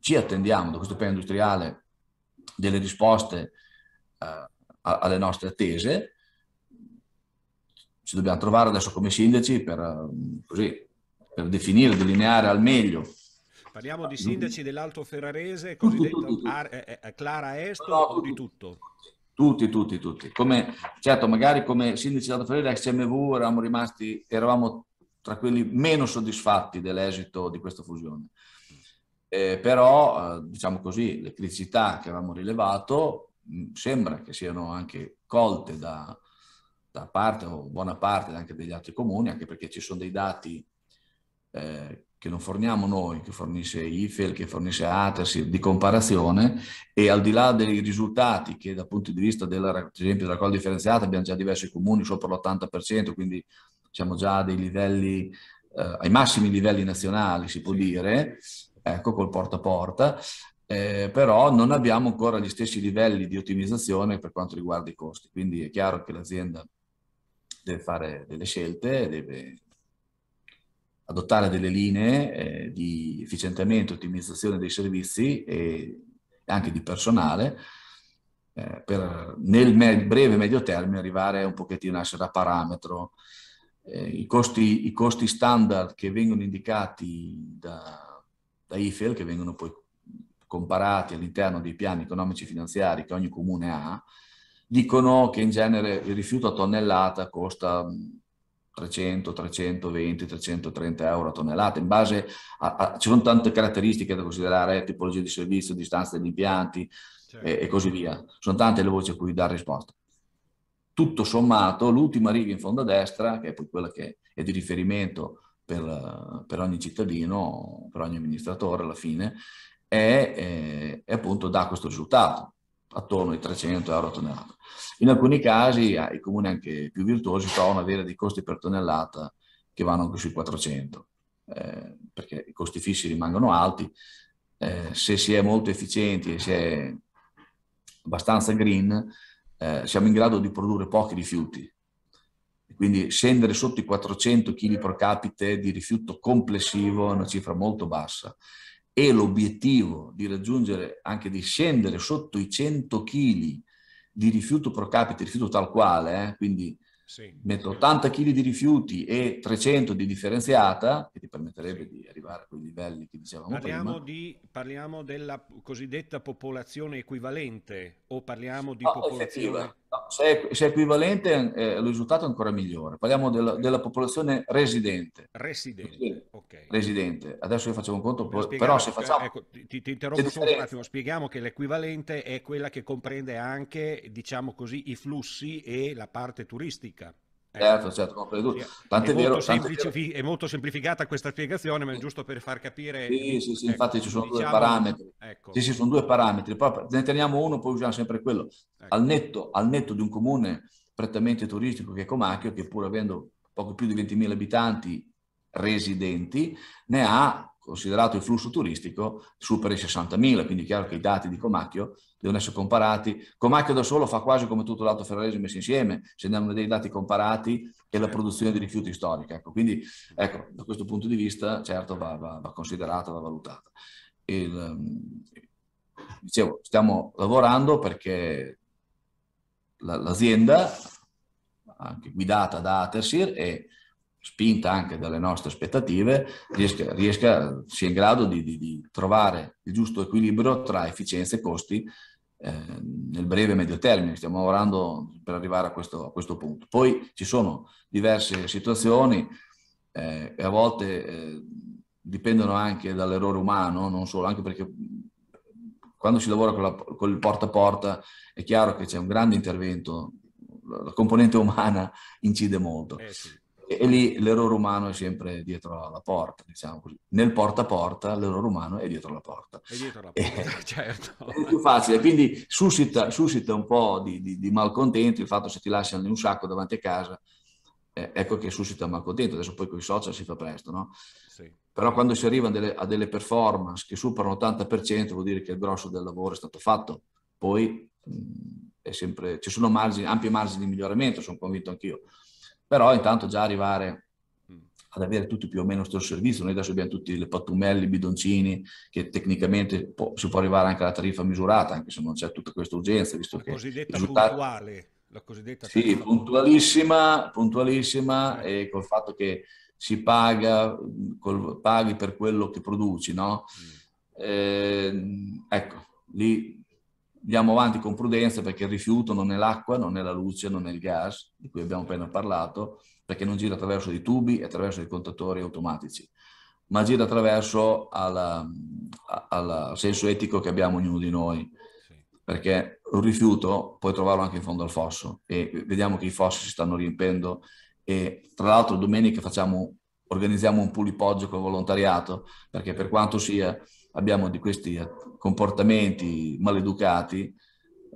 ci attendiamo da questo piano industriale delle risposte eh, alle nostre attese, ci dobbiamo trovare adesso come sindaci per, così, per definire, delineare al meglio Parliamo di ah, sindaci dell'Alto Ferrarese, cosiddetto eh, eh, Clara Est no, o di tutto? Tutti, tutti, tutti. Come, certo, magari come sindaci dell'Alto Ferrarese, SMV, eravamo rimasti, eravamo tra quelli meno soddisfatti dell'esito di questa fusione. Eh, però, eh, diciamo così, le criticità che avevamo rilevato mh, mm, sembra che siano anche colte da, da, parte o buona parte anche degli altri comuni, anche perché ci sono dei dati eh, che non forniamo noi, che fornisce IFEL, che fornisce ATAS, di comparazione e al di là dei risultati che dal punto di vista della, della raccolta differenziata abbiamo già diversi comuni sopra l'80%, quindi siamo già dei livelli, eh, ai massimi livelli nazionali si può dire, ecco col porta a porta, eh, però non abbiamo ancora gli stessi livelli di ottimizzazione per quanto riguarda i costi, quindi è chiaro che l'azienda deve fare delle scelte, deve adottare delle linee eh, di efficientamento e ottimizzazione dei servizi e anche di personale eh, per nel me- breve e medio termine arrivare un pochettino a essere a parametro eh, i, costi, i, costi, standard che vengono indicati da, da IFEL, che vengono poi comparati all'interno dei piani economici e finanziari che ogni comune ha, dicono che in genere il rifiuto a tonnellata costa 300, 320, 330 euro a tonnellata, in base a, a ci sono tante caratteristiche da considerare, tipologie di servizio, distanza degli impianti certo. e, e, così via. Sono tante le voci a cui dare risposta tutto sommato l'ultima riga in fondo a destra, che è poi quella che è di riferimento per, per ogni cittadino, per ogni amministratore alla fine, è, è, eh, è appunto dà questo risultato, attorno ai 300 euro a tonnellata. In alcuni casi ah, i comuni anche più virtuosi trovano avere dei costi per tonnellata che vanno anche sui 400, eh, perché i costi fissi rimangono alti. Eh, se si è molto efficienti e si è abbastanza green, eh, siamo in grado di produrre pochi rifiuti. Quindi scendere sotto i 400 kg per capite di rifiuto complessivo è una cifra molto bassa e l'obiettivo di raggiungere anche di scendere sotto i 100 kg di rifiuto pro capite, rifiuto tal quale, eh, quindi sì. metto 80 kg di rifiuti e 300 di differenziata, che ti permetterebbe di arrivare a quei livelli che dicevamo parliamo prima. Di, parliamo della cosiddetta popolazione equivalente o parliamo di no, popolazione... Effettiva se, se, è equivalente eh, il risultato è ancora migliore. Parliamo della, della popolazione residente. Residente, ok. Residente. Adesso io facciamo un conto, Spieghiamo, però se facciamo... Cioè, ecco, ti, ti interrompo solo un attimo, spieghiamo che l'equivalente è quella che comprende anche, diciamo così, i flussi e la parte turistica. Eh, certo, certo, compreso tutto. Tant'è è, vero, molto semplici, vero. è molto semplificata questa spiegazione, ma è giusto per far capire... Sì, sì, sì ecco, infatti ci sono diciamo, due parametri. Ecco. Sì, sì, sono due parametri. Poi ne teniamo uno, poi usiamo sempre quello. Ecco. Al, netto, al netto di un comune prettamente turistico che è Comacchio, che pur avendo poco più di 20.000 abitanti residenti, ne ha, considerato il flusso turistico, supera i 60.000, quindi è chiaro che i dati di Comacchio devono essere comparati. Con Marchio da solo fa quasi come tutto l'altro ferrarese messo insieme, se andiamo a vedere i dati comparati e la produzione di rifiuti storica. Ecco, quindi, ecco, da questo punto di vista, certo, va, va, va considerata, va valutata. Il, ehm, dicevo, stiamo lavorando perché l'azienda, anche guidata da Atersir e spinta anche dalle nostre aspettative, riesca, riesca sia in grado di, di, di trovare il giusto equilibrio tra efficienza e costi Ehm, nel breve e medio termine, stiamo lavorando per arrivare a questo, a questo punto. Poi ci sono diverse situazioni eh, e a volte eh, dipendono anche dall'errore umano, non solo, anche perché quando si lavora con, la, con il porta a porta è chiaro che c'è un grande intervento, la componente umana incide molto. Eh sì e, lì l'errore umano è sempre dietro la porta, diciamo così. Nel porta a porta l'errore umano è dietro la porta. È dietro la eh, porta, certo. È più facile, quindi suscita, suscita un po' di, di, di, malcontento il fatto se ti lasciano un sacco davanti a casa, eh, ecco che suscita malcontento. Adesso poi con i social si fa presto, no? Sì. Però quando si arriva delle, a delle performance che superano l'80% vuol dire che il grosso del lavoro è stato fatto. Poi mh, mm, sempre, ci sono margini, ampi margini di miglioramento, sono convinto anch'io. Però intanto già arrivare mm. ad avere tutti più o meno lo stesso servizio, noi adesso abbiamo tutti le pattumelle, i bidoncini, che tecnicamente può, si può arrivare anche alla tariffa misurata, anche se non c'è tutta questa urgenza, visto la che... Cosiddetta risultati... puntuale, la cosiddetta... Sì, puntualissima, puntualissima, mm. e col fatto che si paga, col, paghi per quello che produci, no? Mm. Eh, ecco, lì andiamo avanti con prudenza perché il rifiuto non è l'acqua, non è la luce, non è il gas, di cui abbiamo appena parlato, perché non gira attraverso i tubi e attraverso i contatori automatici, ma gira attraverso al senso etico che abbiamo ognuno di noi. Perché un rifiuto puoi trovarlo anche in fondo al fosso e vediamo che i fossi si stanno riempendo e tra l'altro domenica facciamo, organizziamo un pulipoggio col volontariato perché per quanto sia abbiamo di questi comportamenti maleducati,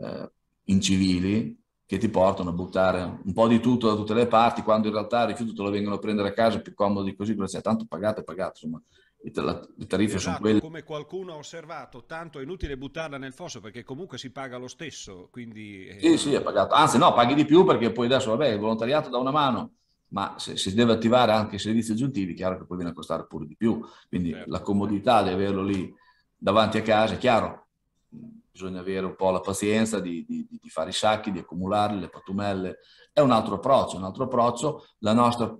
eh, incivili, che ti portano a buttare un po' di tutto da tutte le parti, quando in realtà il rifiuto te lo vengono a prendere a casa, più comodo di così, a tanto pagato e pagato, insomma, le tariffe esatto, sono quelle. Come qualcuno ha osservato, tanto è inutile buttarla nel fosso perché comunque si paga lo stesso. Quindi... Eh, sì, sì, è pagato. Anzi, no, paghi di più perché poi adesso, vabbè, il volontariato da una mano, ma se si deve attivare anche i servizi aggiuntivi, chiaro che poi viene a costare pure di più. Quindi certo. la certo. comodità di averlo lì davanti a casa, è chiaro, bisogna avere un po' la pazienza di, di, di fare i sacchi, di accumularli, le patumelle. È un altro approccio, un altro approccio. La nostra,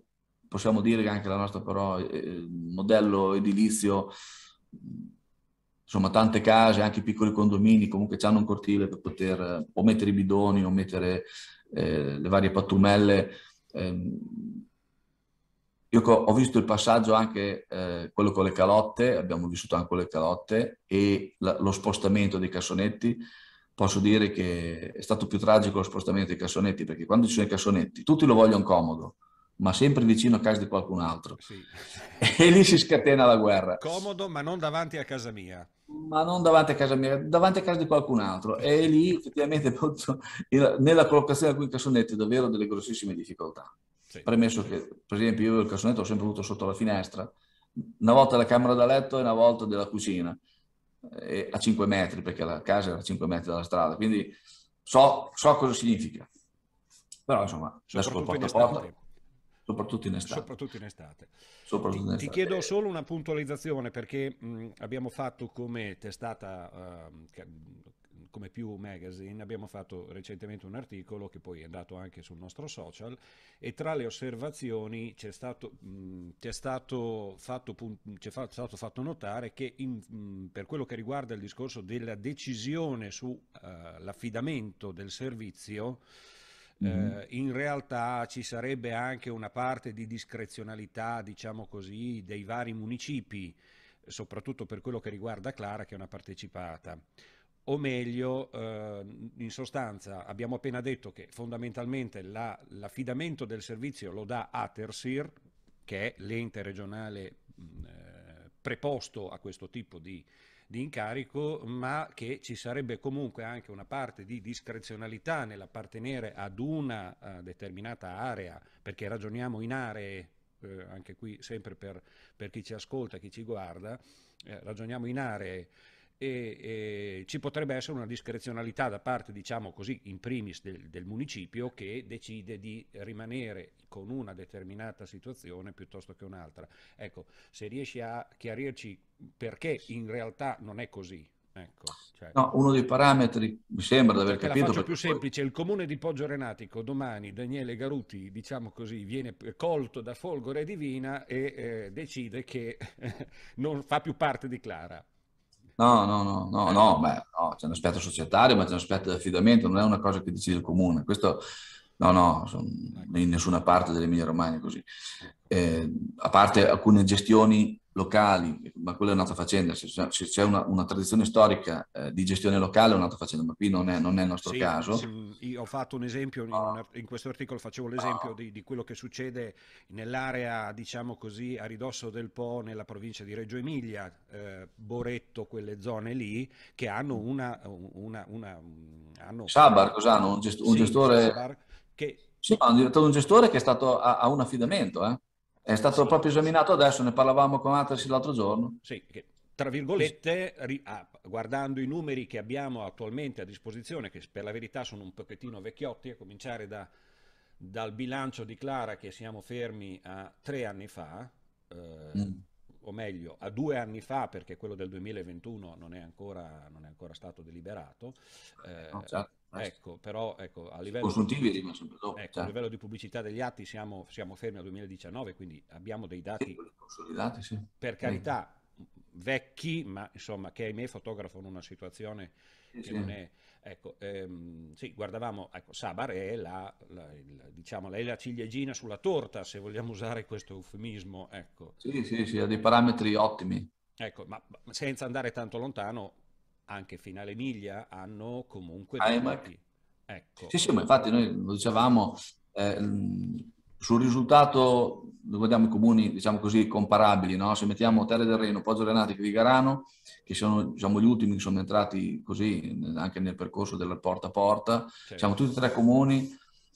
possiamo dire che anche la nostra però, eh, modello edilizio, insomma tante case, anche piccoli condomini, comunque hanno un cortile per poter eh, o mettere i bidoni o mettere eh, le varie patumelle Ehm, io ho visto il passaggio anche eh, quello con le calotte, abbiamo vissuto anche con le calotte e la, lo spostamento dei cassonetti. Posso dire che è stato più tragico lo spostamento dei cassonetti perché quando ci sono i cassonetti tutti lo vogliono comodo, ma sempre vicino a casa di qualcun altro. Sì. e lì si scatena la guerra. Comodo, ma non davanti a casa mia ma non davanti a casa mia, davanti a casa di qualcun altro. E lì effettivamente nella collocazione di alcuni cassonetti davvero delle grossissime difficoltà. Sì. Premesso che, per esempio, io il cassonetto l'ho sempre avuto sotto la finestra, una volta della camera da letto e una volta della cucina, e a 5 metri, perché la casa era a 5 metri dalla strada, quindi so, so cosa significa. Però insomma, adesso col porta a porta... Soprattutto in estate. Soprattutto in estate. Soprattutto in estate. Ti, ti, chiedo solo una puntualizzazione perché mh, mm, abbiamo fatto come testata, uh, come più magazine, abbiamo fatto recentemente un articolo che poi è andato anche sul nostro social e tra le osservazioni c'è stato, mh, mm, c'è stato, fatto, c'è fa- stato fatto, notare che in, mh, mm, per quello che riguarda il discorso della decisione sull'affidamento eh, uh, del servizio, Mm-hmm. Eh, in realtà ci sarebbe anche una parte di discrezionalità, diciamo così, dei vari municipi, soprattutto per quello che riguarda Clara, che è una partecipata o meglio, eh, in sostanza abbiamo appena detto che fondamentalmente la, l'affidamento del servizio lo dà Atersir, che è l'ente regionale mh, mm, eh, preposto a questo tipo di di incarico, ma che ci sarebbe comunque anche una parte di discrezionalità nell'appartenere ad una uh, determinata area, perché ragioniamo in aree eh, anche qui sempre per, per, chi ci ascolta, chi ci guarda, eh, ragioniamo in aree e, e ci potrebbe essere una discrezionalità da parte, diciamo così, in primis del, del, municipio che decide di rimanere con una determinata situazione piuttosto che un'altra. Ecco, se riesci a chiarirci perché in realtà non è così. Ecco, cioè... no, uno dei parametri mi sembra di aver capito. La faccio più semplice: il comune di Poggio Renatico domani Daniele Garuti, diciamo così, viene colto da folgore divina e eh, decide che non fa più parte di Clara No, no, no, no, no, beh, no, c'è un aspetto societario, ma c'è un aspetto di affidamento, non è una cosa che decide il comune. Questo, no, no, in nessuna parte dell'Emilia Romagna è così. Eh, a parte alcune gestioni locali, ma quello è un'altra faccenda, se, c'è una, una, tradizione storica eh, di gestione locale è un'altra faccenda, ma qui non è, non è il nostro sì, caso. Sì, ho fatto un esempio, in, in, questo articolo facevo l'esempio di, di, quello che succede nell'area, diciamo così, a ridosso del Po, nella provincia di Reggio Emilia, eh, Boretto, quelle zone lì, che hanno una... una, una mm, hanno... Sabar, cos'hanno? Un, gest- un sì, gestore... Sabar, che... Sì, ma un, un gestore che è stato, a, ha un affidamento, eh? È stato sì. proprio esaminato adesso, ne parlavamo con Atlas l'altro giorno. Sì, che tra virgolette, ri, ah, guardando i numeri che abbiamo attualmente a disposizione, che per la verità sono un pochettino vecchiotti, a cominciare da, dal bilancio di Clara che siamo fermi a tre anni fa, eh, mm o meglio a due anni fa, perché quello del 2021 non è ancora, non è ancora stato deliberato. Eh, no, certo. certo. Ecco, però ecco, a, livello di, dopo, ecco, certo. a, livello di, pubblicità degli atti siamo, siamo, fermi al 2019, quindi abbiamo dei dati, sì, sì. per carità, vecchi, ma insomma che ahimè fotografano una situazione che non è... Ecco, ehm, sì, guardavamo, ecco, Sabar è la, la, il, diciamo, è la ciliegina sulla torta, se vogliamo usare questo eufemismo. Ecco. Sì, sì, sì, ha dei parametri ottimi. Ecco, ma, senza andare tanto lontano, anche Finale Miglia hanno comunque dei ecco. Sì, sì, ma infatti noi lo dicevamo, eh, sul risultato guardiamo i comuni, diciamo così, comparabili, no? se mettiamo Terre del Reno, Poggio Renate e Vigarano, che sono diciamo, gli ultimi che sono entrati così anche nel percorso del porta a porta, certo. siamo tutti e tre comuni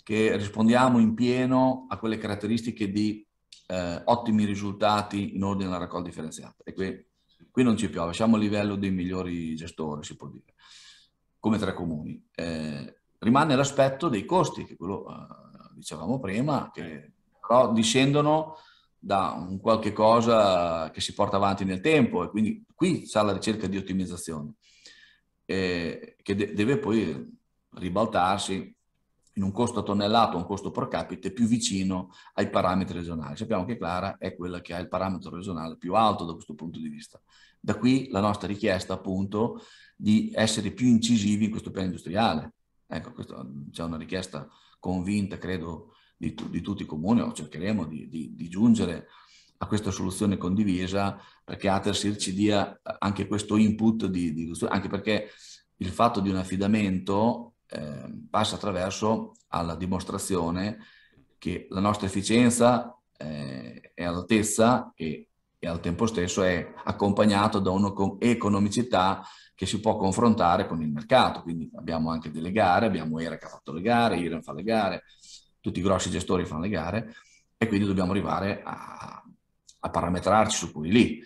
che rispondiamo in pieno a quelle caratteristiche di eh, ottimi risultati in ordine alla raccolta differenziata. E qui, qui, non ci piove, siamo a livello dei migliori gestori, si può dire, come tre comuni. Eh, rimane l'aspetto dei costi, che quello... Eh, dicevamo prima, che però discendono da un qualche cosa che si porta avanti nel tempo e quindi qui c'è la ricerca di ottimizzazione eh, che de- deve poi ribaltarsi in un costo tonnellato, un costo pro capite più vicino ai parametri regionali. Sappiamo che Clara è quella che ha il parametro regionale più alto da questo punto di vista. Da qui la nostra richiesta appunto di essere più incisivi in questo piano industriale, Ecco, questa c'è una richiesta convinta, credo, di, tu, di tutti i comuni, o cercheremo di, di, di, giungere a questa soluzione condivisa perché Atersir ci dia anche questo input di, anche perché il fatto di un affidamento eh, passa attraverso alla dimostrazione che la nostra efficienza eh, è all'altezza e e al tempo stesso è accompagnato da un'economicità che si può confrontare con il mercato. Quindi abbiamo anche delle gare, abbiamo ERA che ha fatto le gare, IRAN fa le gare, tutti i grossi gestori fanno le gare e quindi dobbiamo arrivare a, a parametrarci su quelli lì.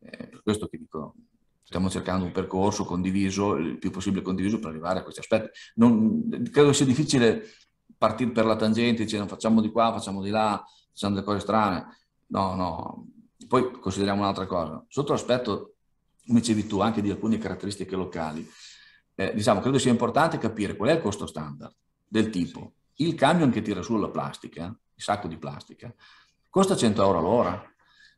Eh, per questo che dico, stiamo cercando un percorso condiviso, il più possibile condiviso per arrivare a questi aspetti. Non, credo sia difficile partire per la tangente, cioè non facciamo di qua, facciamo di là, facciamo delle cose strane. No, no, poi consideriamo un'altra cosa, sotto l'aspetto, come dicevi tu, anche di alcune caratteristiche locali, eh, diciamo, credo sia importante capire qual è il costo standard del tipo. Il camion che tira su la plastica, il sacco di plastica, costa 100 euro all'ora.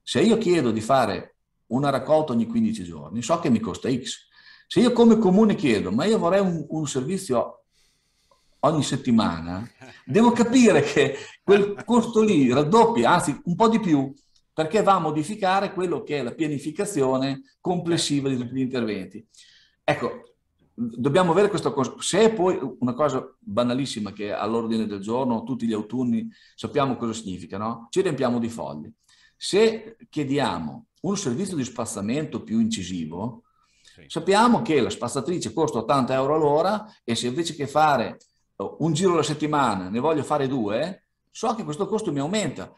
Se io chiedo di fare una raccolta ogni 15 giorni, so che mi costa X. Se io come comune chiedo, ma io vorrei un, un servizio ogni settimana, devo capire che quel costo lì raddoppia, anzi un po' di più, perché va a modificare quello che è la pianificazione complessiva certo. di tutti gli interventi. Ecco, dobbiamo avere questo cosa. Se poi una cosa banalissima che all'ordine del giorno, tutti gli autunni sappiamo cosa significa, no? Ci riempiamo di fogli. Se chiediamo un servizio di spazzamento più incisivo, sì. sappiamo che la spazzatrice costa 80 euro all'ora e se invece che fare oh, un giro alla settimana ne voglio fare due, so che questo costo mi aumenta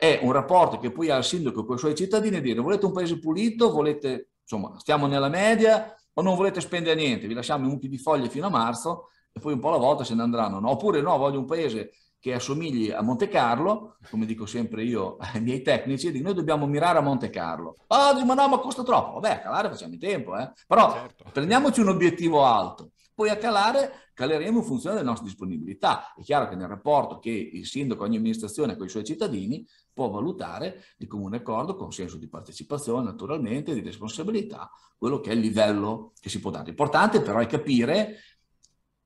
è un rapporto che poi ha il sindaco con i suoi cittadini e dire volete un paese pulito, volete, insomma, stiamo nella media o non volete spendere niente, vi lasciamo in mucchi di foglie fino a marzo e poi un po' alla volta se ne andranno. No? Oppure no, voglio un paese che assomigli a Monte Carlo, come dico sempre io ai miei tecnici, e dico noi dobbiamo mirare a Monte Carlo. Ah, oh, ma no, ma costa troppo. Vabbè, a calare facciamo in tempo, eh? però certo. prendiamoci un obiettivo alto poi a calare caleremo in funzione delle nostre disponibilità. È chiaro che nel rapporto che il sindaco, ogni amministrazione con i suoi cittadini può valutare di comune accordo, consenso di partecipazione naturalmente, di responsabilità, quello che è il livello che si può dare. L'importante però è capire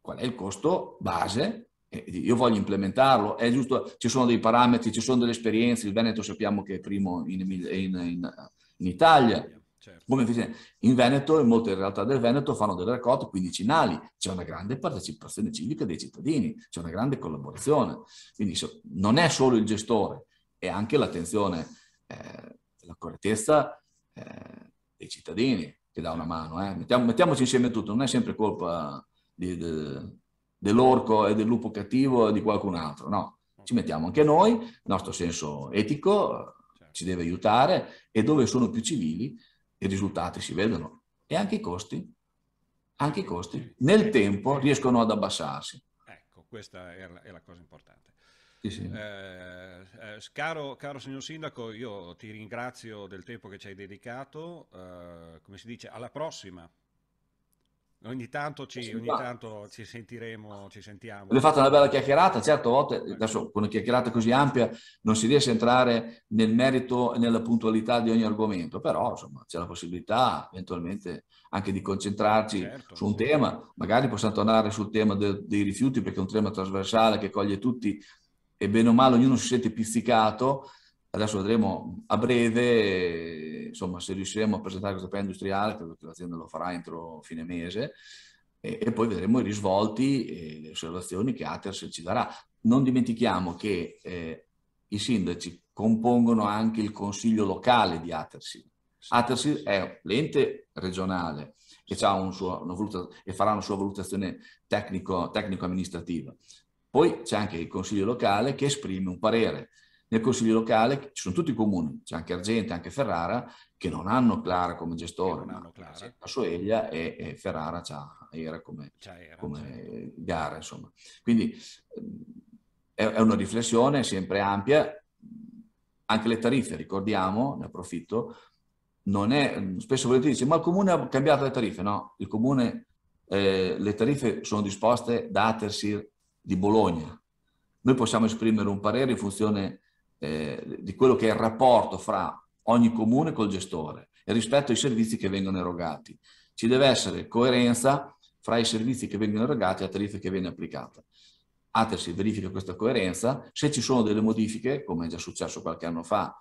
qual è il costo base io voglio implementarlo, è giusto, ci sono dei parametri, ci sono delle esperienze, il Veneto sappiamo che è primo in, in, in, in Italia, Certo. In Veneto in molte realtà del Veneto fanno delle raccolte quindicinali, c'è una grande partecipazione civica dei cittadini, c'è una grande collaborazione. Quindi non è solo il gestore, è anche l'attenzione, eh, la correttezza eh, dei cittadini che dà una mano. Eh. Mettiamo, mettiamoci insieme tutto, non è sempre colpa di, de, dell'orco e del lupo cattivo e di qualcun altro, no. Ci mettiamo anche noi, il nostro senso etico certo. ci deve aiutare e dove sono più civili i risultati si vedono e anche i costi, anche i costi nel tempo riescono ad abbassarsi. Ecco, questa è la, è la cosa importante. Sì, sì. Eh, eh caro, caro, signor Sindaco, io ti ringrazio del tempo che ci hai dedicato, eh, come si dice, alla prossima. Ogni tanto ci, ogni tanto ci sentiremo, ci sentiamo. Abbiamo fatto una bella chiacchierata, certo, volte, adesso con una chiacchierata così ampia non si riesce a entrare nel merito e nella puntualità di ogni argomento, però insomma c'è la possibilità eventualmente anche di concentrarci certo, su un sì. tema, magari possiamo tornare sul tema de, dei rifiuti perché è un tema trasversale che coglie tutti e bene o male ognuno si sente pizzicato, adesso vedremo a breve insomma, se riusciremo a presentare questo piano industriale, credo che l'azienda lo farà entro fine mese, e, e poi vedremo i risvolti e le osservazioni che Aters ci darà. Non dimentichiamo che eh, i sindaci compongono anche il consiglio locale di Aters. Aters è l'ente regionale che un suo, una valuta, e farà una sua valutazione tecnico, tecnico-amministrativa. Poi c'è anche il consiglio locale che esprime un parere. Nel Consiglio locale ci sono tutti i comuni, c'è anche Argente, anche Ferrara, che non hanno Clara come gestore, ma Clara. la Soeglia e, e Ferrara c'ha era come, era, come certo. gara. Insomma. Quindi ehm, è, è una riflessione sempre ampia. Anche le tariffe, ricordiamo, ne approfitto, non è, spesso volete dire, ma il comune ha cambiato le tariffe, no, il comune, eh, le tariffe sono disposte da Atersir di Bologna. Noi possiamo esprimere un parere in funzione eh, di quello che è il rapporto fra ogni comune col gestore e rispetto ai servizi che vengono erogati. Ci deve essere coerenza fra i servizi che vengono erogati e la tariffa che viene applicata. Atersi verifica questa coerenza, se ci sono delle modifiche, come è già successo qualche anno fa,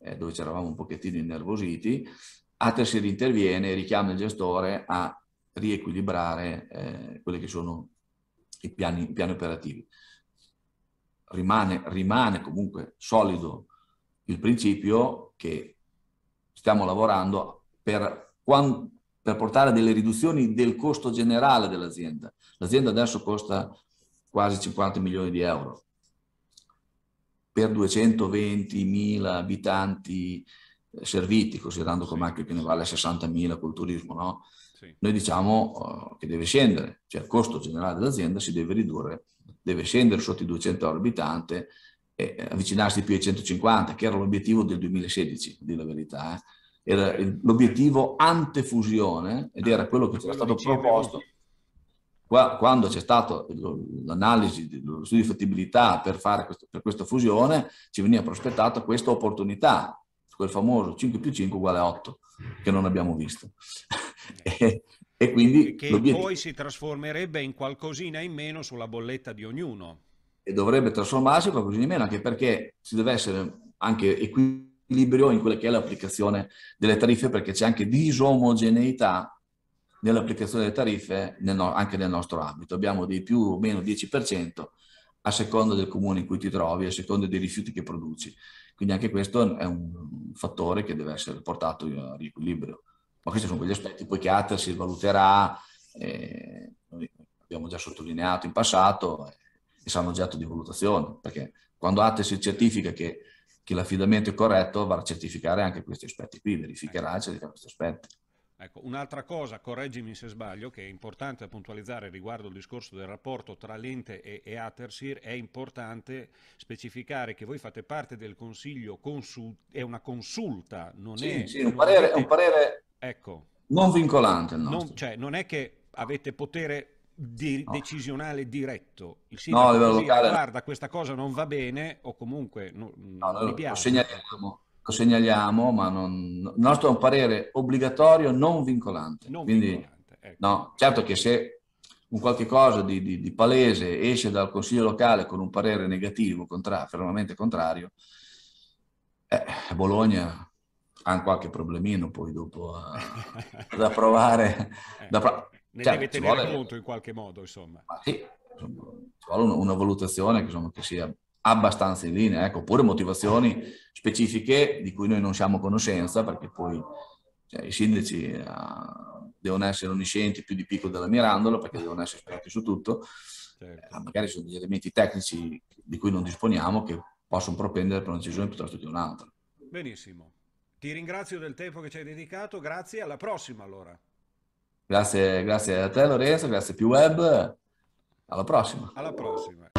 eh, dove ci eravamo un pochettino innervositi, Atersi interviene e richiama il gestore a riequilibrare eh, quelli che sono i piani, i piani operativi rimane, rimane comunque solido il principio che stiamo lavorando per, per portare delle riduzioni del costo generale dell'azienda. L'azienda adesso costa quasi 50 milioni di euro. Per 220 mila abitanti eh, serviti, considerando come anche che ne vale 60 mila col turismo, no? sì. noi diciamo uh, che deve scendere, cioè il costo generale dell'azienda si deve ridurre deve scendere sotto i 200 euro abitante e avvicinarsi più ai 150, che era l'obiettivo del 2016, di la verità. Eh. Era l'obiettivo antefusione ed era quello che c'era stato proposto quando c'è stata l'analisi, lo studio di fattibilità per fare questo, per questa fusione, ci veniva prospettata questa opportunità, quel famoso 5 più 5 uguale a 8, che non abbiamo visto. e, e quindi che l'obiettivo... poi si trasformerebbe in qualcosina in meno sulla bolletta di ognuno. E dovrebbe trasformarsi in qualcosina in meno, anche perché ci deve essere anche equilibrio in quella che è l'applicazione delle tariffe, perché c'è anche disomogeneità nell'applicazione delle tariffe nel no- anche nel nostro ambito. Abbiamo di più o meno 10% a seconda del comune in cui ti trovi, a seconda dei rifiuti che produci. Quindi anche questo è un fattore che deve essere portato in riequilibrio. Ma questi sono quegli aspetti, poi che ATER si valuterà, eh, abbiamo già sottolineato in passato, eh, e saranno oggetto di valutazione, perché quando ATER si certifica che, che l'affidamento è corretto, va a certificare anche questi aspetti qui, verificherà e ecco. certificherà questi aspetti. Ecco, un'altra cosa, correggimi se sbaglio, che è importante puntualizzare riguardo al discorso del rapporto tra l'ente e, e Atersir, è importante specificare che voi fate parte del consiglio, consul- è una consulta, non sì, è... Sì, un parere, avete... un parere Ecco. Non vincolante non, cioè, non è che avete potere di, no. decisionale diretto. Il sindaco no, così, locale... guarda questa cosa non va bene o comunque no, no, non mi piace. Lo segnaliamo, lo segnaliamo ma non, il nostro è un parere obbligatorio non vincolante. Non Quindi, vincolante ecco. no, certo che se un qualche cosa di, di, di, palese esce dal consiglio locale con un parere negativo, contra- fermamente contrario, eh, Bologna hanno qualche problemino poi dopo a, da provare. Eh, da pro- ne cioè, deve tenere vuole, conto in qualche modo, insomma. sì, insomma, ci vuole una, una valutazione che, insomma, che, sia abbastanza in linea, ecco, oppure motivazioni specifiche di cui noi non siamo a conoscenza, perché poi cioè, i sindaci uh, devono essere onniscienti più di picco della mirandola, perché devono essere esperti su tutto. Certo. Eh, magari sono degli elementi tecnici di cui non disponiamo che possono propendere per una decisione piuttosto che un'altra. Benissimo. Ti ringrazio del tempo che ci hai dedicato, grazie, alla prossima allora. Grazie, grazie a te Lorenzo, grazie più web, alla prossima. Alla prossima.